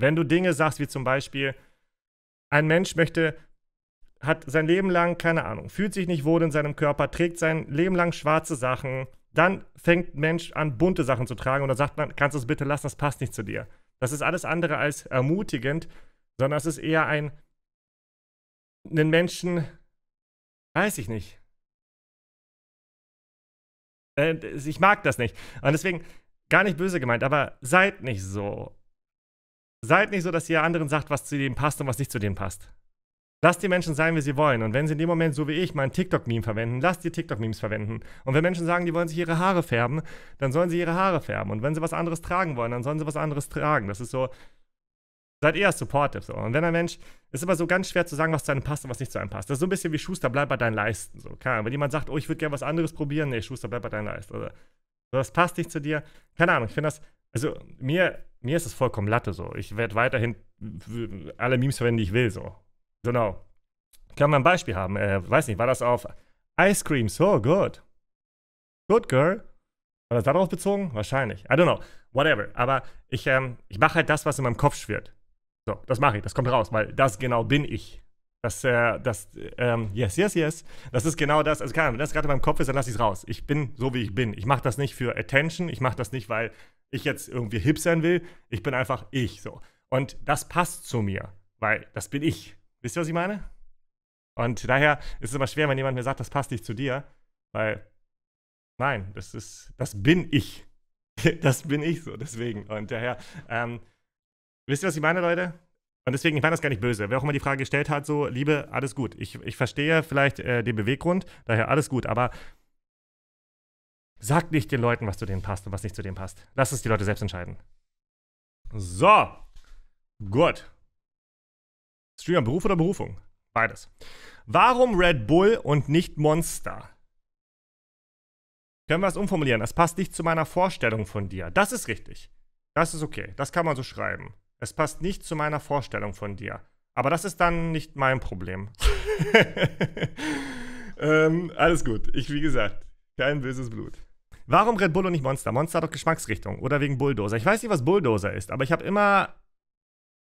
Wenn du Dinge sagst, wie zum Beispiel, ein Mensch möchte, hat sein Leben lang, keine Ahnung, fühlt sich nicht wohl in seinem Körper, trägt sein Leben lang schwarze Sachen, dann fängt ein Mensch an, bunte Sachen zu tragen und dann sagt man, kannst du es bitte lassen, das passt nicht zu dir. Das ist alles andere als ermutigend, sondern es ist eher ein, einen Menschen, weiß ich nicht. Äh, ich mag das nicht. Und deswegen, gar nicht böse gemeint, aber seid nicht so. Seid nicht so, dass ihr anderen sagt, was zu denen passt und was nicht zu denen passt. Lasst die Menschen sein, wie sie wollen. Und wenn sie in dem Moment, so wie ich, mein TikTok-Meme verwenden, lasst die TikTok-Memes verwenden. Und wenn Menschen sagen, die wollen sich ihre Haare färben, dann sollen sie ihre Haare färben. Und wenn sie was anderes tragen wollen, dann sollen sie was anderes tragen. Das ist so, seid eher supportive. So. Und wenn ein Mensch, ist immer so ganz schwer zu sagen, was zu einem passt und was nicht zu einem passt. Das ist so ein bisschen wie Schuster, bleib bei deinen Leisten. So. Keine Ahnung, wenn jemand sagt, oh, ich würde gerne was anderes probieren, nee, Schuster, bleib bei deinen Leisten. Oder, so, das passt nicht zu dir. Keine Ahnung, ich finde das, also mir mir ist es vollkommen Latte so. Ich werde weiterhin alle Memes verwenden, die ich will, so. Genau. Kann man ein Beispiel haben. Äh, weiß nicht, war das auf Ice Cream so good? Good girl? War das darauf bezogen? Wahrscheinlich. I don't know. Whatever. Aber ich, ähm, ich mache halt das, was in meinem Kopf schwirrt. So, das mache ich. Das kommt raus, weil das genau bin ich. Das, äh, das, ähm, yes, yes, yes. Das ist genau das. Also, keine Ahnung, wenn das gerade in meinem Kopf ist, dann lasse ich es raus. Ich bin so, wie ich bin. Ich mache das nicht für Attention. Ich mache das nicht, weil ich jetzt irgendwie hip sein will. Ich bin einfach ich so. Und das passt zu mir, weil das bin ich. Wisst ihr, was ich meine? Und daher ist es immer schwer, wenn jemand mir sagt, das passt nicht zu dir, weil nein, das ist, das bin ich. Das bin ich so, deswegen. Und daher, ähm, wisst ihr, was ich meine, Leute? Und deswegen, ich meine das gar nicht böse. Wer auch immer die Frage gestellt hat, so, Liebe, alles gut. Ich, ich verstehe vielleicht äh, den Beweggrund, daher alles gut. Aber Sag nicht den Leuten, was zu denen passt und was nicht zu denen passt. Lass es die Leute selbst entscheiden. So. Gut. Streamer Beruf oder Berufung? Beides. Warum Red Bull und nicht Monster? Können wir es umformulieren? Es passt nicht zu meiner Vorstellung von dir. Das ist richtig. Das ist okay. Das kann man so schreiben. Es passt nicht zu meiner Vorstellung von dir. Aber das ist dann nicht mein Problem. ähm, alles gut. Ich, wie gesagt, kein böses Blut. Warum Red Bull und nicht Monster? Monster hat doch Geschmacksrichtung. Oder wegen Bulldozer. Ich weiß nicht, was Bulldozer ist, aber ich habe immer.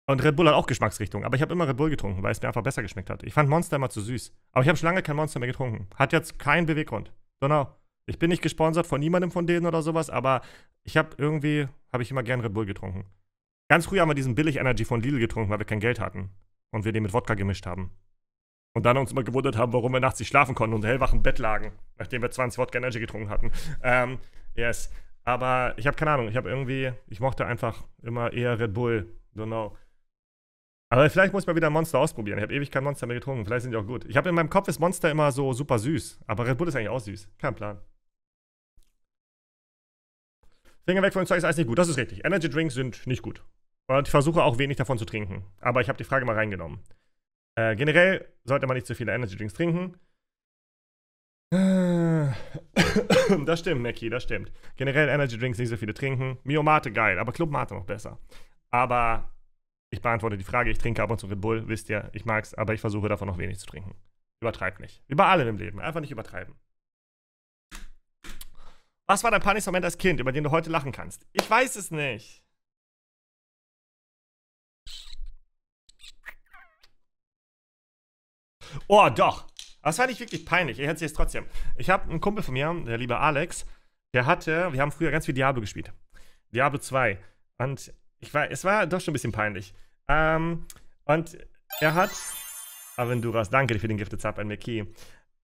Und Red Bull hat auch Geschmacksrichtung, aber ich habe immer Red Bull getrunken, weil es mir einfach besser geschmeckt hat. Ich fand Monster immer zu süß. Aber ich habe schon lange kein Monster mehr getrunken. Hat jetzt keinen Beweggrund. Genau. Ich bin nicht gesponsert von niemandem von denen oder sowas, aber ich habe irgendwie, habe ich immer gern Red Bull getrunken. Ganz früh haben wir diesen Billig Energy von Lidl getrunken, weil wir kein Geld hatten. Und wir den mit Wodka gemischt haben. Und dann uns immer gewundert haben, warum wir nachts nicht schlafen konnten und hellwach im Bett lagen, nachdem wir 20 Wodka Energy getrunken hatten. Ähm, yes. Aber ich habe keine Ahnung, ich habe irgendwie, ich mochte einfach immer eher Red Bull. Don't know. Aber vielleicht muss ich mal wieder ein Monster ausprobieren. Ich habe ewig kein Monster mehr getrunken. Vielleicht sind die auch gut. Ich habe in meinem Kopf ist Monster immer so super süß. Aber Red Bull ist eigentlich auch süß. Kein Plan. Finger weg von dem Zeug ist alles nicht gut. Das ist richtig. Energy Drinks sind nicht gut. Und ich versuche auch wenig davon zu trinken. Aber ich habe die Frage mal reingenommen. Äh, generell sollte man nicht zu viele Energy Drinks trinken. Äh, das stimmt, Mackie, das stimmt. Generell Energy Drinks nicht so viele trinken. Miomate geil, aber Clubmate noch besser. Aber ich beantworte die Frage, ich trinke ab und zu Red Bull, wisst ihr, ich mag's, aber ich versuche davon noch wenig zu trinken. Übertreib nicht. Wie bei allem im Leben, einfach nicht übertreiben. Was war dein panik Moment als Kind, über den du heute lachen kannst? Ich weiß es nicht. Oh, doch. Das fand ich wirklich peinlich. Ich erzähle es trotzdem. Ich habe einen Kumpel von mir, der liebe Alex, der hatte, wir haben früher ganz viel Diablo gespielt. Diablo 2. Und ich war, es war doch schon ein bisschen peinlich. Ähm, und er hat, Avenduras, danke für den Gifted Sub an McKee.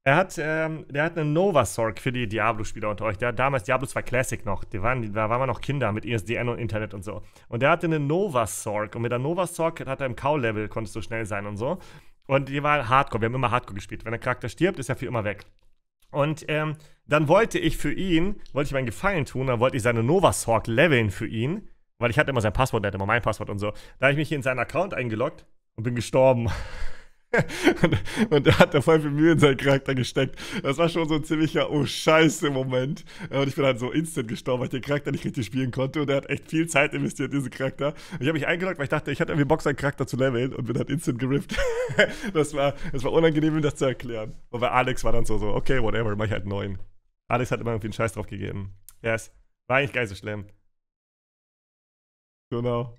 Er hat, ähm, der hat einen Nova Sorg für die Diablo-Spieler unter euch. Der hat damals Diablo 2 Classic noch. Die waren, da waren wir noch Kinder mit ISDN e und Internet und so. Und der hatte einen Nova Sorg. Und mit der Nova Sorg hat er im Cow-Level, konntest du schnell sein und so. Und die waren Hardcore. Wir haben immer Hardcore gespielt. Wenn ein Charakter stirbt, ist er für immer weg. Und ähm, dann wollte ich für ihn, wollte ich meinen Gefallen tun, dann wollte ich seine Nova Sorg leveln für ihn, weil ich hatte immer sein Passwort, er hatte immer mein Passwort und so. Da habe ich mich in seinen Account eingeloggt und bin gestorben. und, er hat da voll viel Mühe in seinen Charakter gesteckt. Das war schon so ein ziemlicher Oh Scheiße Moment. Und ich bin halt so instant gestorben, weil ich den Charakter nicht richtig spielen konnte. Und er hat echt viel Zeit investiert diesen Charakter. Und ich habe mich eingeloggt, weil ich dachte, ich hatte irgendwie Bock, seinen Charakter zu leveln und bin halt instant gerifft. das, war, das war unangenehm, ihm das zu erklären. Und bei Alex war dann so, so okay, whatever, mach ich halt neun. Alex hat immer irgendwie einen Scheiß drauf gegeben. Yes. War eigentlich gar nicht so schlimm. Genau.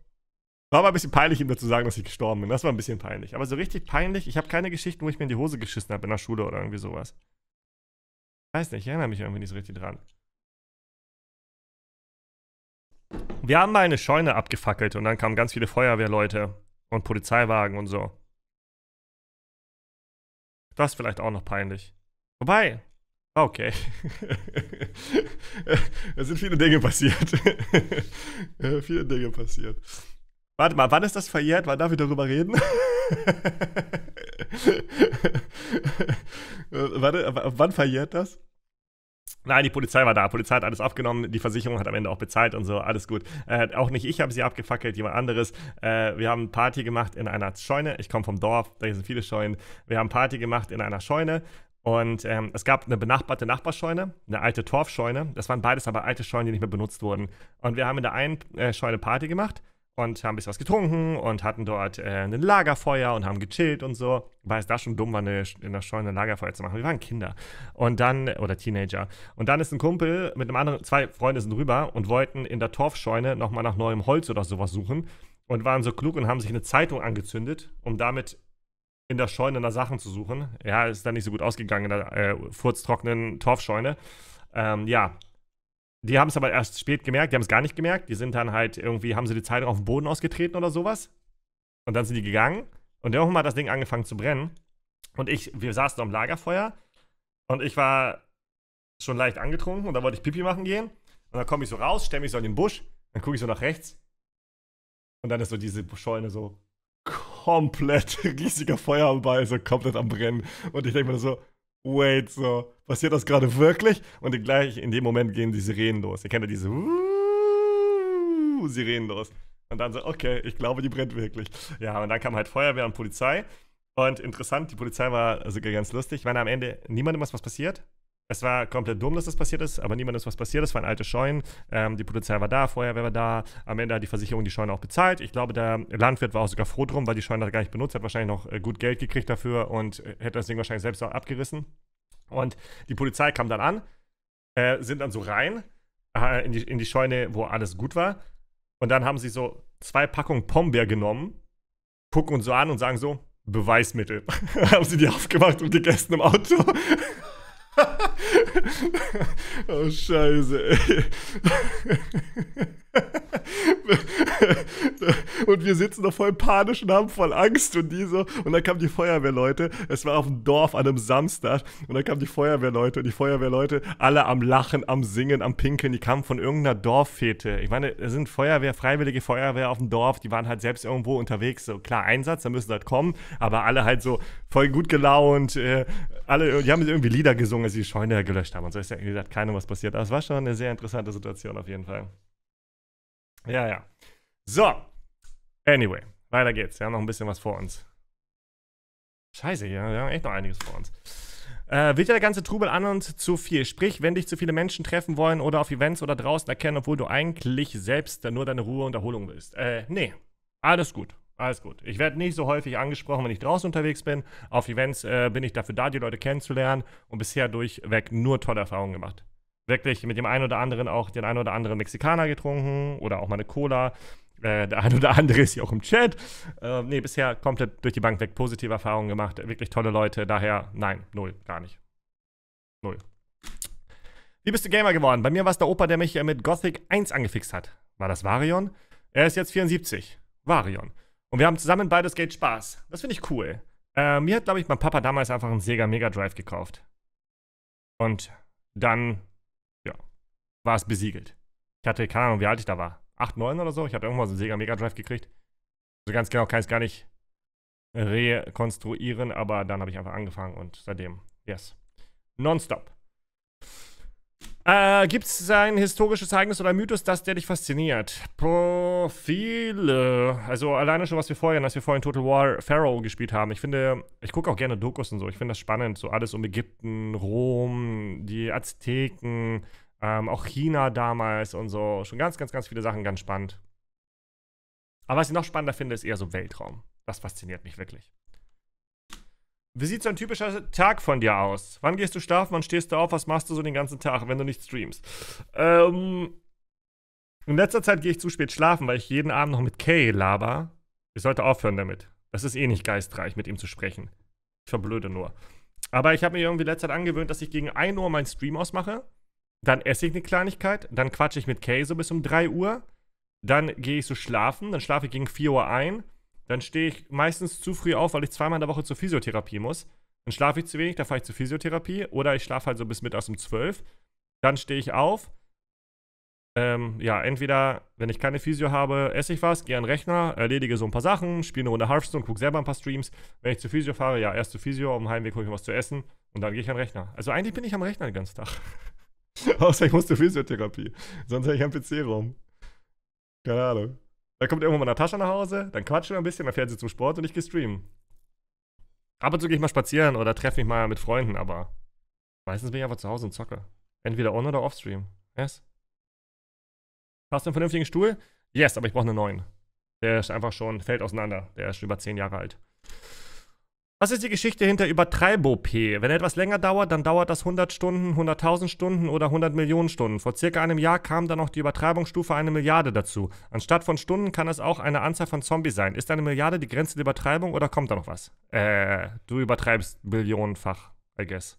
War aber ein bisschen peinlich, ihm dazu sagen, dass ich gestorben bin. Das war ein bisschen peinlich. Aber so richtig peinlich, ich habe keine Geschichten, wo ich mir in die Hose geschissen habe in der Schule oder irgendwie sowas. Weiß nicht, ich erinnere mich irgendwie nicht so richtig dran. Wir haben mal eine Scheune abgefackelt und dann kamen ganz viele Feuerwehrleute und Polizeiwagen und so. Das ist vielleicht auch noch peinlich. Wobei, okay. es sind viele Dinge passiert. Äh, viele Dinge passiert. Warte mal, wann ist das verjährt? Wann darf ich darüber reden? Warte, wann verjährt das? Nein, die Polizei war da. Die Polizei hat alles aufgenommen. Die Versicherung hat am Ende auch bezahlt und so. Alles gut. Äh, auch nicht ich habe sie abgefackelt, jemand anderes. Äh, wir haben Party gemacht in einer Scheune. Ich komme vom Dorf, da sind viele Scheunen. Wir haben Party gemacht in einer Scheune. Und ähm, es gab eine benachbarte Nachbarscheune, eine alte Torfscheune. Das waren beides aber alte Scheunen, die nicht mehr benutzt wurden. Und wir haben in der einen äh, Scheune Party gemacht und haben ein bisschen was getrunken und hatten dort äh, ein Lagerfeuer und haben gechillt und so. Weil es da schon dumm war, eine, in der Scheune ein Lagerfeuer zu machen. Wir waren Kinder. Und dann, oder Teenager. Und dann ist ein Kumpel mit einem anderen, zwei Freunde sind rüber und wollten in der Torfscheune nochmal nach neuem Holz oder sowas suchen. Und waren so klug und haben sich eine Zeitung angezündet, um damit in der Scheune nach Sachen zu suchen. Ja, ist dann nicht so gut ausgegangen in der äh, furztrockenen Torfscheune. Ähm, ja, die haben es aber erst spät gemerkt, die haben es gar nicht gemerkt. Die sind dann halt irgendwie, haben sie die Zeitung auf den Boden ausgetreten oder sowas. Und dann sind die gegangen. Und irgendwann hat das Ding angefangen zu brennen. Und ich, wir saßen am Lagerfeuer. Und ich war schon leicht angetrunken. Und da wollte ich Pipi machen gehen. Und dann komme ich so raus, stelle mich so in den Busch. Dann gucke ich so nach rechts. Und dann ist so diese Scheune so komplett riesiger Feuerball, so komplett am Brennen. Und ich denke mir so, wait, so, passiert das gerade wirklich? Und gleich in dem Moment gehen die Sirenen los. Ihr kennt ja diese Sirenen los. Und dann so, okay, ich glaube, die brennt wirklich. Ja, und dann kam halt Feuerwehr und Polizei. Und interessant, die Polizei war sogar ganz lustig, weil am Ende niemandem was, was passiert es war komplett dumm, dass das passiert ist, aber niemand ist was passiert. Es waren alte Scheunen. Ähm, die Polizei war da, Feuerwehr war da. Am Ende hat die Versicherung die Scheune auch bezahlt. Ich glaube, der Landwirt war auch sogar froh drum, weil die Scheune da gar nicht benutzt, hat wahrscheinlich noch äh, gut Geld gekriegt dafür und äh, hätte das Ding wahrscheinlich selbst auch abgerissen. Und die Polizei kam dann an, äh, sind dann so rein äh, in, die, in die Scheune, wo alles gut war. Und dann haben sie so zwei Packungen Pombeer genommen, gucken uns so an und sagen so, Beweismittel. haben sie die aufgemacht und gegessen im Auto oh Scheiße. Ey. und wir sitzen da voll panisch und haben voll Angst und die so. Und dann kamen die Feuerwehrleute. Es war auf dem Dorf an einem Samstag. Und dann kamen die Feuerwehrleute und die Feuerwehrleute alle am Lachen, am Singen, am Pinkeln. Die kamen von irgendeiner Dorffete. Ich meine, es sind Feuerwehr, freiwillige Feuerwehr auf dem Dorf. Die waren halt selbst irgendwo unterwegs. So klar, Einsatz, da müssen sie halt kommen. Aber alle halt so voll gut gelaunt. Äh, alle, die haben irgendwie Lieder gesungen, als sie die Scheune gelöscht haben. Und so ist ja, wie gesagt, keiner was passiert. Aber es war schon eine sehr interessante Situation auf jeden Fall. Ja, ja. So. Anyway, weiter geht's. Wir haben noch ein bisschen was vor uns. Scheiße, hier, wir haben echt noch einiges vor uns. Äh, wird ja der ganze Trubel an und zu viel. Sprich, wenn dich zu viele Menschen treffen wollen oder auf Events oder draußen erkennen, obwohl du eigentlich selbst nur deine Ruhe und Erholung willst. Äh, nee. Alles gut. Alles gut. Ich werde nicht so häufig angesprochen, wenn ich draußen unterwegs bin. Auf Events äh, bin ich dafür da, die Leute kennenzulernen und bisher durchweg nur tolle Erfahrungen gemacht. Wirklich mit dem einen oder anderen auch den einen oder anderen Mexikaner getrunken oder auch mal eine Cola äh, der ein oder andere ist hier auch im Chat. Äh, nee, bisher komplett durch die Bank weg positive Erfahrungen gemacht. Wirklich tolle Leute. Daher, nein, null, gar nicht. Null. Wie bist du Gamer geworden? Bei mir war es der Opa, der mich äh, mit Gothic 1 angefixt hat. War das Varion? Er ist jetzt 74. Varion. Und wir haben zusammen beides Geld Spaß. Das finde ich cool. Äh, mir hat, glaube ich, mein Papa damals einfach einen Sega Mega Drive gekauft. Und dann, ja, war es besiegelt. Ich hatte keine Ahnung, wie alt ich da war. 8, 9 oder so. Ich habe irgendwann so einen Sega Mega Drive gekriegt. So ganz genau kann ich es gar nicht rekonstruieren, aber dann habe ich einfach angefangen und seitdem, yes. Nonstop. Äh, Gibt es ein historisches Ereignis oder Mythos, das der dich fasziniert? Profile. Also alleine schon, was wir vorhin, dass wir vorhin Total War Pharaoh gespielt haben. Ich finde, ich gucke auch gerne Dokus und so. Ich finde das spannend. So alles um Ägypten, Rom, die Azteken, ähm, auch China damals und so. Schon ganz, ganz, ganz viele Sachen, ganz spannend. Aber was ich noch spannender finde, ist eher so Weltraum. Das fasziniert mich wirklich. Wie sieht so ein typischer Tag von dir aus? Wann gehst du schlafen? Wann stehst du auf? Was machst du so den ganzen Tag, wenn du nicht streamst? Ähm, in letzter Zeit gehe ich zu spät schlafen, weil ich jeden Abend noch mit Kay laber. Ich sollte aufhören damit. Das ist eh nicht geistreich, mit ihm zu sprechen. Ich verblöde nur. Aber ich habe mir irgendwie letzte Zeit angewöhnt, dass ich gegen 1 Uhr meinen Stream ausmache dann esse ich eine Kleinigkeit, dann quatsche ich mit Kay so bis um 3 Uhr, dann gehe ich so schlafen, dann schlafe ich gegen 4 Uhr ein, dann stehe ich meistens zu früh auf, weil ich zweimal in der Woche zur Physiotherapie muss. Dann schlafe ich zu wenig, dann fahre ich zur Physiotherapie oder ich schlafe halt so bis mittags um 12. Dann stehe ich auf. Ähm, ja, entweder, wenn ich keine Physio habe, esse ich was, gehe an den Rechner, erledige so ein paar Sachen, spiele eine Runde Hearthstone, gucke selber ein paar Streams. Wenn ich zur Physio fahre, ja, erst zur Physio, auf dem Heimweg hole ich mir was zu essen und dann gehe ich an den Rechner. Also eigentlich bin ich am Rechner den ganzen Tag. Außer ich musste Physiotherapie. Sonst hätte ich einen PC-Raum. Keine Ahnung. Dann kommt irgendwann mal Natascha nach Hause, dann quatschen wir ein bisschen, dann fährt sie zum Sport und ich gehe streamen. Ab und zu gehe ich mal spazieren oder treffe mich mal mit Freunden, aber meistens bin ich einfach zu Hause und zocke. Entweder on- oder off-stream. Yes. Hast du einen vernünftigen Stuhl? Yes, aber ich brauche einen neuen. Der ist einfach schon, fällt auseinander. Der ist schon über 10 Jahre alt. Was ist die Geschichte hinter Übertreibop? Wenn etwas länger dauert, dann dauert das 100 Stunden, 100.000 Stunden oder 100 Millionen Stunden. Vor circa einem Jahr kam dann noch die Übertreibungsstufe eine Milliarde dazu. Anstatt von Stunden kann es auch eine Anzahl von Zombies sein. Ist eine Milliarde die Grenze der Übertreibung oder kommt da noch was? Äh, du übertreibst millionenfach, I guess.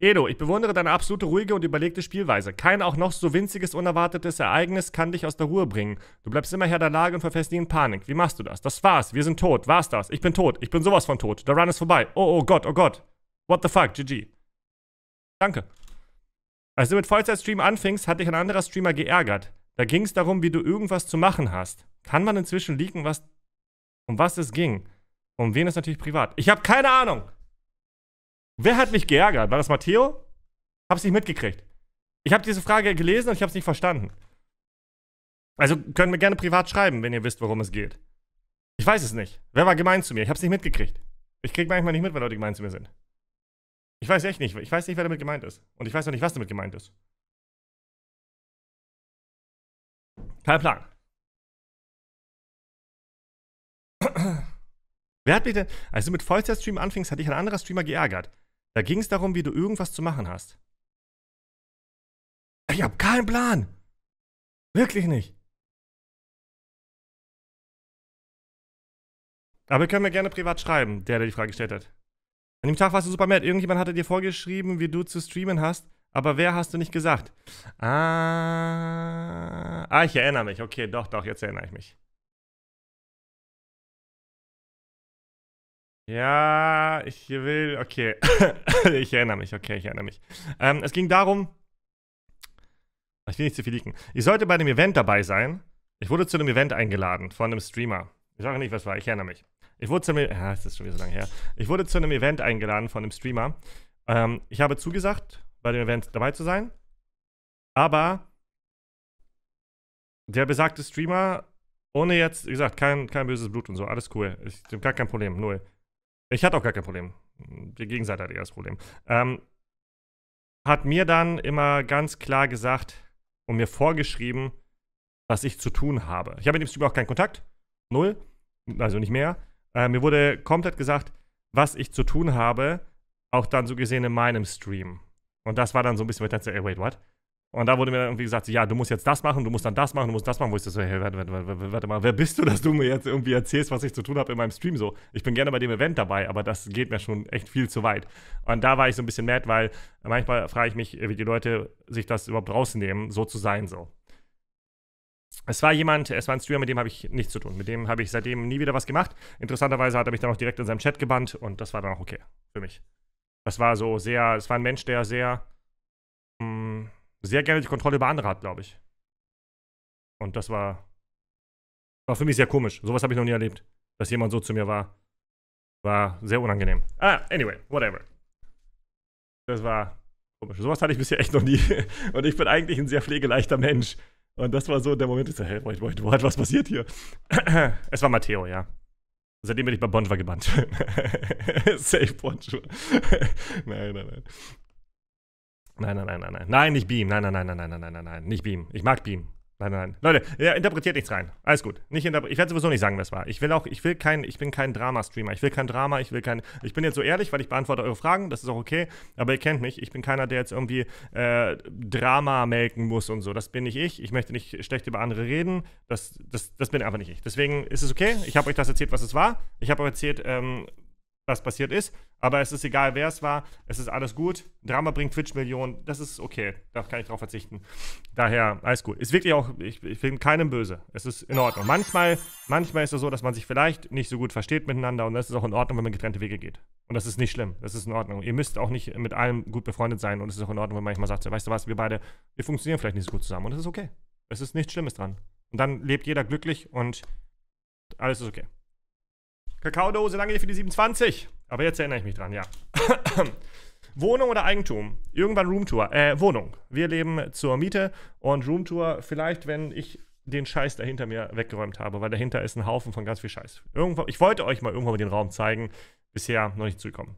Edo, ich bewundere deine absolute ruhige und überlegte Spielweise. Kein auch noch so winziges, unerwartetes Ereignis kann dich aus der Ruhe bringen. Du bleibst immer her der Lage und verfällst nie in Panik. Wie machst du das? Das war's. Wir sind tot. War's das? Ich bin tot. Ich bin sowas von tot. Der Run ist vorbei. Oh, oh Gott, oh Gott. What the fuck, GG. Danke. Als du mit Vollzeitstream anfingst, hat dich ein anderer Streamer geärgert. Da ging es darum, wie du irgendwas zu machen hast. Kann man inzwischen leaken, was, um was es ging? Um wen ist natürlich privat? Ich habe keine Ahnung. Wer hat mich geärgert? War das Matteo? Hab's nicht mitgekriegt. Ich habe diese Frage gelesen und ich hab's nicht verstanden. Also können mir gerne privat schreiben, wenn ihr wisst, worum es geht. Ich weiß es nicht. Wer war gemein zu mir? Ich hab's nicht mitgekriegt. Ich krieg manchmal nicht mit, weil Leute gemein zu mir sind. Ich weiß echt nicht. Ich weiß nicht, wer damit gemeint ist. Und ich weiß auch nicht, was damit gemeint ist. Kein Plan. Wer hat mich denn, als du mit Vollzeit-Stream anfingst, hat dich ein anderer Streamer geärgert. Da ging es darum, wie du irgendwas zu machen hast. Ich habe keinen Plan. Wirklich nicht. Aber ihr könnt mir gerne privat schreiben, der, der die Frage gestellt hat. An dem Tag warst du super mad. Irgendjemand hatte dir vorgeschrieben, wie du zu streamen hast, aber wer hast du nicht gesagt? Ah, ah ich erinnere mich. Okay, doch, doch, jetzt erinnere ich mich. Ja, ich will. Okay. ich erinnere mich, okay, ich erinnere mich. Ähm, es ging darum. Ich will nicht zu viel liegen. Ich sollte bei dem Event dabei sein. Ich wurde zu einem Event eingeladen von einem Streamer. Ich sage nicht, was war, ich erinnere mich. Ich wurde zu einem. Ja, ist das schon wieder so lange her. Ich wurde zu einem Event eingeladen von einem Streamer. Ähm, ich habe zugesagt, bei dem Event dabei zu sein. Aber der besagte Streamer, ohne jetzt, wie gesagt, kein, kein böses Blut und so, alles cool. Ich habe gar kein Problem, null. Ich hatte auch gar kein Problem. Die Gegenseite hatte eher das Problem. Ähm, hat mir dann immer ganz klar gesagt und mir vorgeschrieben, was ich zu tun habe. Ich habe mit dem Stream auch keinen Kontakt. Null. Also nicht mehr. Äh, mir wurde komplett gesagt, was ich zu tun habe, auch dann so gesehen in meinem Stream. Und das war dann so ein bisschen, wo ich dachte, ey, wait, what? Und da wurde mir irgendwie gesagt, ja, du musst jetzt das machen, du musst dann das machen, du musst das machen. Wo ich so, hey, warte, warte, warte, warte mal, wer bist du, dass du mir jetzt irgendwie erzählst, was ich zu tun habe in meinem Stream so? Ich bin gerne bei dem Event dabei, aber das geht mir schon echt viel zu weit. Und da war ich so ein bisschen mad, weil manchmal frage ich mich, wie die Leute sich das überhaupt rausnehmen, so zu sein so. Es war jemand, es war ein Streamer, mit dem habe ich nichts zu tun. Mit dem habe ich seitdem nie wieder was gemacht. Interessanterweise hat er mich dann auch direkt in seinem Chat gebannt und das war dann auch okay für mich. Das war so sehr, es war ein Mensch, der sehr mh, hm, sehr gerne die Kontrolle über andere hat, glaube ich. Und das war, war für mich sehr komisch. Sowas habe ich noch nie erlebt, dass jemand so zu mir war. War sehr unangenehm. Ah, anyway, whatever. Das war komisch. Sowas hatte ich bisher echt noch nie. Und ich bin eigentlich ein sehr pflegeleichter Mensch. Und das war so der Moment, ich so, hey, Moment, Moment, Moment, was passiert hier? es war Matteo, ja. Seitdem bin ich bei Bonjour gebannt. Safe Bonjour. nein, nein, nein. Nein, nein, nein, nein, nein. Nein, nicht Beam. Nein, nein, nein, nein, nein, nein, nein, nein. nein. Nicht Beam. Ich mag Beam. Nein, nein, nein. Leute, ja, interpretiert nichts rein. Alles gut. Nicht ich werde sowieso nicht sagen, was war. Ich will auch, ich will kein, ich bin kein Drama-Streamer. Ich will kein Drama, ich will kein. Ich bin jetzt so ehrlich, weil ich beantworte eure Fragen, das ist auch okay. Aber ihr kennt mich. Ich bin keiner, der jetzt irgendwie äh, Drama melken muss und so. Das bin nicht ich. Ich möchte nicht schlecht über andere reden. Das, das, das bin einfach nicht ich. Deswegen ist es okay. Ich habe euch das erzählt, was es war. Ich habe euch erzählt, ähm, was passiert ist. Aber es ist egal, wer es war. Es ist alles gut. Drama bringt Twitch-Millionen. Das ist okay. Da kann ich drauf verzichten. Daher, alles gut. Ist wirklich auch, ich, ich bin keinem böse. Es ist in Ordnung. Manchmal, manchmal ist es so, dass man sich vielleicht nicht so gut versteht miteinander. Und das ist auch in Ordnung, wenn man getrennte Wege geht. Und das ist nicht schlimm. Das ist in Ordnung. Ihr müsst auch nicht mit allem gut befreundet sein. Und es ist auch in Ordnung, wenn man manchmal sagt, so, weißt du was, wir beide, wir funktionieren vielleicht nicht so gut zusammen. Und das ist okay. Es ist nichts Schlimmes dran. Und dann lebt jeder glücklich und alles ist okay. Kakaodose, danke für die 27. Aber jetzt erinnere ich mich dran, ja. Wohnung oder Eigentum? Irgendwann Roomtour. Äh, Wohnung. Wir leben zur Miete und Roomtour vielleicht, wenn ich den Scheiß dahinter mir weggeräumt habe, weil dahinter ist ein Haufen von ganz viel Scheiß. Irgendwo, ich wollte euch mal irgendwann mal den Raum zeigen, bisher noch nicht zugekommen.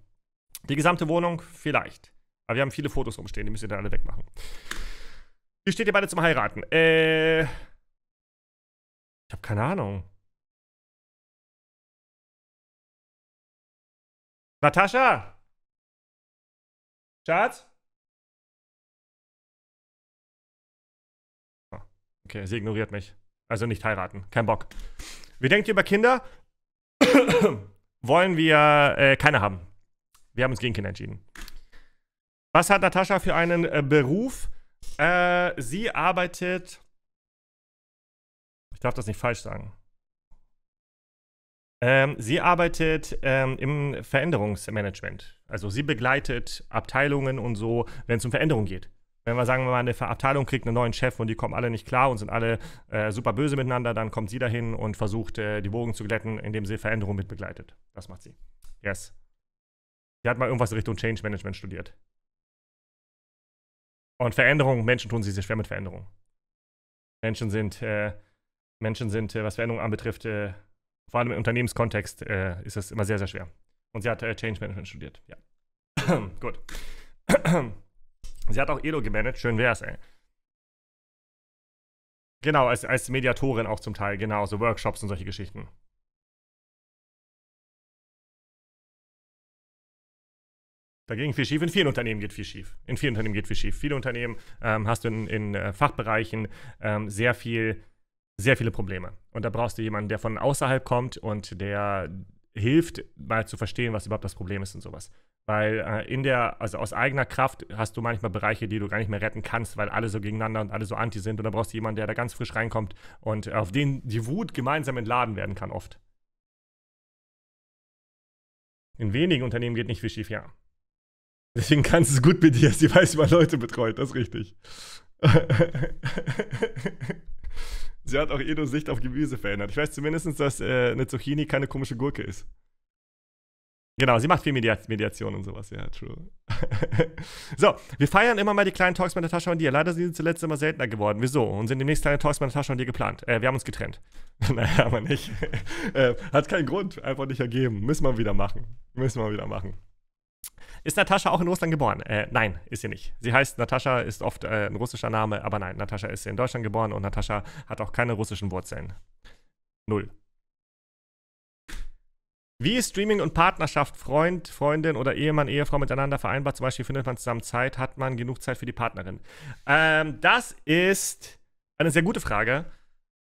Die gesamte Wohnung vielleicht. Aber wir haben viele Fotos rumstehen, die müsst ihr dann alle wegmachen. Wie steht ihr beide zum Heiraten? Äh. Ich habe keine Ahnung. Natascha! Schatz? Oh, okay, sie ignoriert mich. Also nicht heiraten. Kein Bock. Wie denkt ihr über Kinder? Wollen wir äh, keine haben. Wir haben uns gegen Kinder entschieden. Was hat Natascha für einen äh, Beruf? Äh, sie arbeitet. Ich darf das nicht falsch sagen. Ähm, sie arbeitet ähm, im Veränderungsmanagement. Also sie begleitet Abteilungen und so, wenn es um Veränderung geht. Wenn wir sagen, wenn man eine Abteilung kriegt einen neuen Chef und die kommen alle nicht klar und sind alle äh, super böse miteinander, dann kommt sie dahin und versucht, äh, die Bogen zu glätten, indem sie Veränderung mitbegleitet. Das macht sie. Yes. Sie hat mal irgendwas in Richtung Change Management studiert. Und Veränderung, Menschen tun sich sehr schwer mit Veränderung. Menschen sind, äh, Menschen sind, äh, was Veränderung anbetrifft, äh, vor allem im Unternehmenskontext äh, ist das immer sehr, sehr schwer. Und sie hat äh, Change Management studiert. Ja. Gut. sie hat auch Elo gemanagt. Schön wär's, ey. Genau, als, als Mediatorin auch zum Teil. Genau, so Workshops und solche Geschichten. Da ging viel schief. In vielen Unternehmen geht viel schief. In vielen Unternehmen geht viel schief. Viele Unternehmen ähm, hast du in, in äh, Fachbereichen ähm, sehr viel sehr viele Probleme. Und da brauchst du jemanden, der von außerhalb kommt und der hilft, mal zu verstehen, was überhaupt das Problem ist und sowas. Weil äh, in der, also aus eigener Kraft hast du manchmal Bereiche, die du gar nicht mehr retten kannst, weil alle so gegeneinander und alle so anti sind. Und da brauchst du jemanden, der da ganz frisch reinkommt und auf den die Wut gemeinsam entladen werden kann, oft. In wenigen Unternehmen geht nicht viel schief, ja. Deswegen kannst du es gut mit dir, sie weiß, wie man Leute betreut, das ist richtig. Sie hat auch ihre eh Sicht auf Gemüse verändert. Ich weiß zumindest, dass äh, eine Zucchini keine komische Gurke ist. Genau, sie macht viel Media Mediation und sowas, ja, true. so, wir feiern immer mal die kleinen Talks mit Natascha und dir. Leider sind sie zuletzt immer seltener geworden. Wieso? Und sind demnächst kleine Talks mit Natascha und dir geplant. Äh, wir haben uns getrennt. naja, aber nicht. äh, hat keinen Grund, einfach nicht ergeben. Müssen wir wieder machen. Müssen wir wieder machen. Ist Natascha auch in Russland geboren? Äh, nein, ist sie nicht. Sie heißt Natascha, ist oft äh, ein russischer Name, aber nein, Natascha ist in Deutschland geboren und Natascha hat auch keine russischen Wurzeln. Null. Wie ist Streaming und Partnerschaft Freund, Freundin oder Ehemann, Ehefrau miteinander vereinbart? Zum Beispiel findet man zusammen Zeit, hat man genug Zeit für die Partnerin? Ähm, das ist eine sehr gute Frage.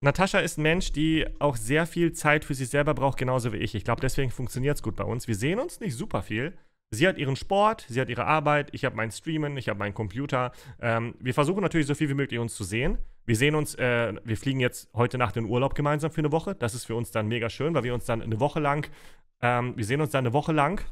Natascha ist ein Mensch, die auch sehr viel Zeit für sich selber braucht, genauso wie ich. Ich glaube, deswegen funktioniert es gut bei uns. Wir sehen uns nicht super viel, Sie hat ihren Sport, sie hat ihre Arbeit, ich habe mein Streamen, ich habe meinen Computer. Ähm, wir versuchen natürlich so viel wie möglich uns zu sehen. Wir sehen uns, äh, wir fliegen jetzt heute Nacht in Urlaub gemeinsam für eine Woche. Das ist für uns dann mega schön, weil wir uns dann eine Woche lang, ähm, wir sehen uns dann eine Woche lang.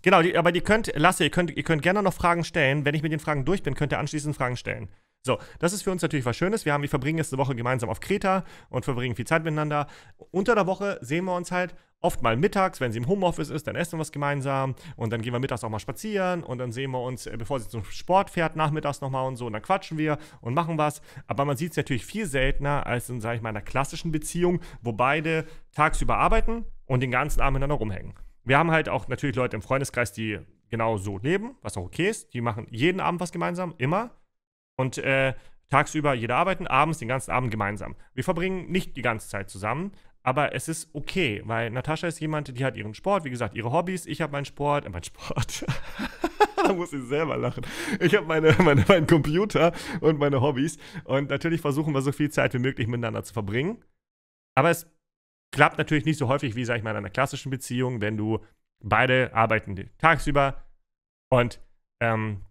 Genau, die, aber ihr könnt, Lasse, ihr könnt, ihr könnt gerne noch Fragen stellen. Wenn ich mit den Fragen durch bin, könnt ihr anschließend Fragen stellen. So, das ist für uns natürlich was Schönes. Wir haben, wir verbringen jetzt eine Woche gemeinsam auf Kreta und verbringen viel Zeit miteinander. Unter der Woche sehen wir uns halt oft mal mittags, wenn sie im Homeoffice ist, dann essen wir was gemeinsam und dann gehen wir mittags auch mal spazieren und dann sehen wir uns, äh, bevor sie zum Sport fährt, nachmittags nochmal und so und dann quatschen wir und machen was. Aber man sieht es natürlich viel seltener als in, sage ich mal, einer klassischen Beziehung, wo beide tagsüber arbeiten und den ganzen Abend miteinander rumhängen. Wir haben halt auch natürlich Leute im Freundeskreis, die genau so leben, was auch okay ist. Die machen jeden Abend was gemeinsam, immer und äh, tagsüber jeder arbeiten, abends den ganzen Abend gemeinsam. Wir verbringen nicht die ganze Zeit zusammen, aber es ist okay, weil Natascha ist jemand, die hat ihren Sport, wie gesagt, ihre Hobbys, ich habe meinen Sport, äh, mein Sport. da muss ich selber lachen. Ich habe meine, meine, meinen Computer und meine Hobbys und natürlich versuchen wir so viel Zeit wie möglich miteinander zu verbringen. Aber es klappt natürlich nicht so häufig wie, sag ich mal, in einer klassischen Beziehung, wenn du beide arbeiten tagsüber und ähm,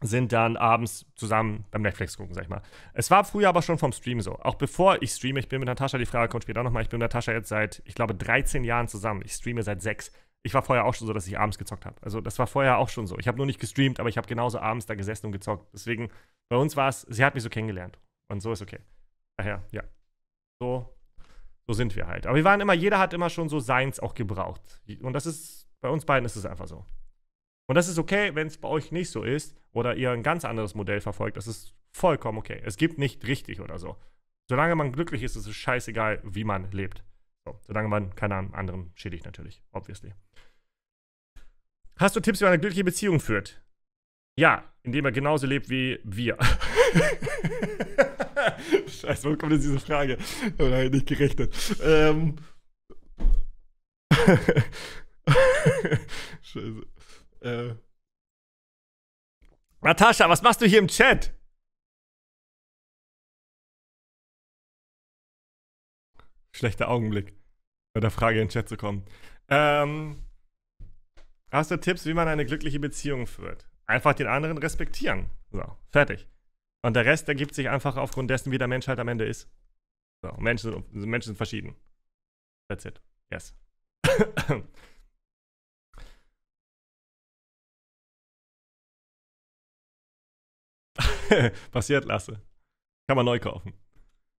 sind dann abends zusammen beim Netflix gucken, sag ich mal. Es war früher aber schon vom Stream so. Auch bevor ich streame, ich bin mit Natascha, die Frage kommt später nochmal, ich bin mit Natascha jetzt seit, ich glaube, 13 Jahren zusammen. Ich streame seit sechs. Ich war vorher auch schon so, dass ich abends gezockt habe. Also das war vorher auch schon so. Ich habe nur nicht gestreamt, aber ich habe genauso abends da gesessen und gezockt. Deswegen, bei uns war es, sie hat mich so kennengelernt. Und so ist okay. Daher, ja. So, so sind wir halt. Aber wir waren immer, jeder hat immer schon so seins auch gebraucht. Und das ist, bei uns beiden ist es einfach so. Und das ist okay, wenn es bei euch nicht so ist oder ihr ein ganz anderes Modell verfolgt. Das ist vollkommen okay. Es gibt nicht richtig oder so. Solange man glücklich ist, ist es scheißegal, wie man lebt. So, solange man keinen anderen schädigt natürlich, obviously. Hast du Tipps, wie man eine glückliche Beziehung führt? Ja, indem er genauso lebt wie wir. Scheiße, wo kommt jetzt diese Frage? Nein, nicht gerechnet. Ähm. Scheiße. Äh. Natascha, was machst du hier im Chat? Schlechter Augenblick, bei der Frage in den Chat zu kommen. Ähm, hast du Tipps, wie man eine glückliche Beziehung führt? Einfach den anderen respektieren. So, fertig. Und der Rest ergibt sich einfach aufgrund dessen, wie der Mensch halt am Ende ist. So, Menschen, Menschen sind verschieden. That's it. Yes. Passiert, Lasse. Kann man neu kaufen.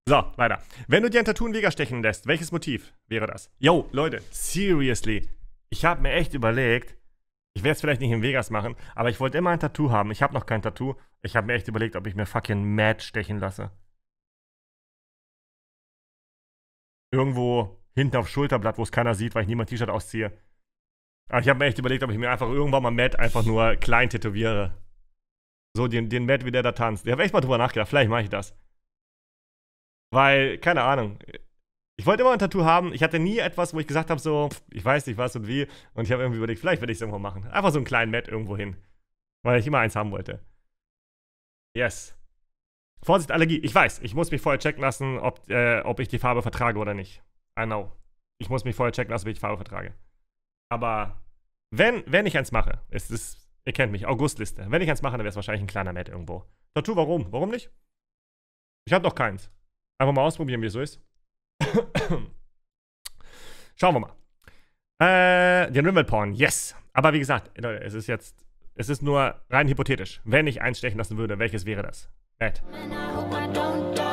So, weiter. Wenn du dir ein Tattoo in Vega stechen lässt, welches Motiv wäre das? Yo, Leute, seriously. Ich habe mir echt überlegt, ich werde es vielleicht nicht in Vegas machen, aber ich wollte immer ein Tattoo haben. Ich habe noch kein Tattoo. Ich habe mir echt überlegt, ob ich mir fucking Mad stechen lasse. Irgendwo hinten auf Schulterblatt, wo es keiner sieht, weil ich niemand T-Shirt ausziehe. Aber ich habe mir echt überlegt, ob ich mir einfach irgendwann mal Mad einfach nur klein tätowiere. So, den, den Matt, wie der da tanzt. Ich habe echt mal drüber nachgedacht, vielleicht mache ich das. Weil, keine Ahnung. Ich wollte immer ein Tattoo haben. Ich hatte nie etwas, wo ich gesagt habe, so, ich weiß nicht was und wie. Und ich habe irgendwie überlegt, vielleicht werde ich es irgendwo machen. Einfach so einen kleinen Matt irgendwo hin. Weil ich immer eins haben wollte. Yes. Vorsicht, Allergie. Ich weiß, ich muss mich vorher checken lassen, ob, äh, ob ich die Farbe vertrage oder nicht. I know. Ich muss mich vorher checken lassen, ob ich die Farbe vertrage. Aber wenn, wenn ich eins mache, ist es Ihr kennt mich, Augustliste. Wenn ich eins mache, dann wäre es wahrscheinlich ein kleiner Matt irgendwo. Tattoo, warum? Warum nicht? Ich habe noch keins. Einfach mal ausprobieren, wie es so ist. Schauen wir mal. Äh, den Rimmel Porn, yes. Aber wie gesagt, es ist jetzt, es ist nur rein hypothetisch. Wenn ich eins stechen lassen würde, welches wäre das? Matt. Man,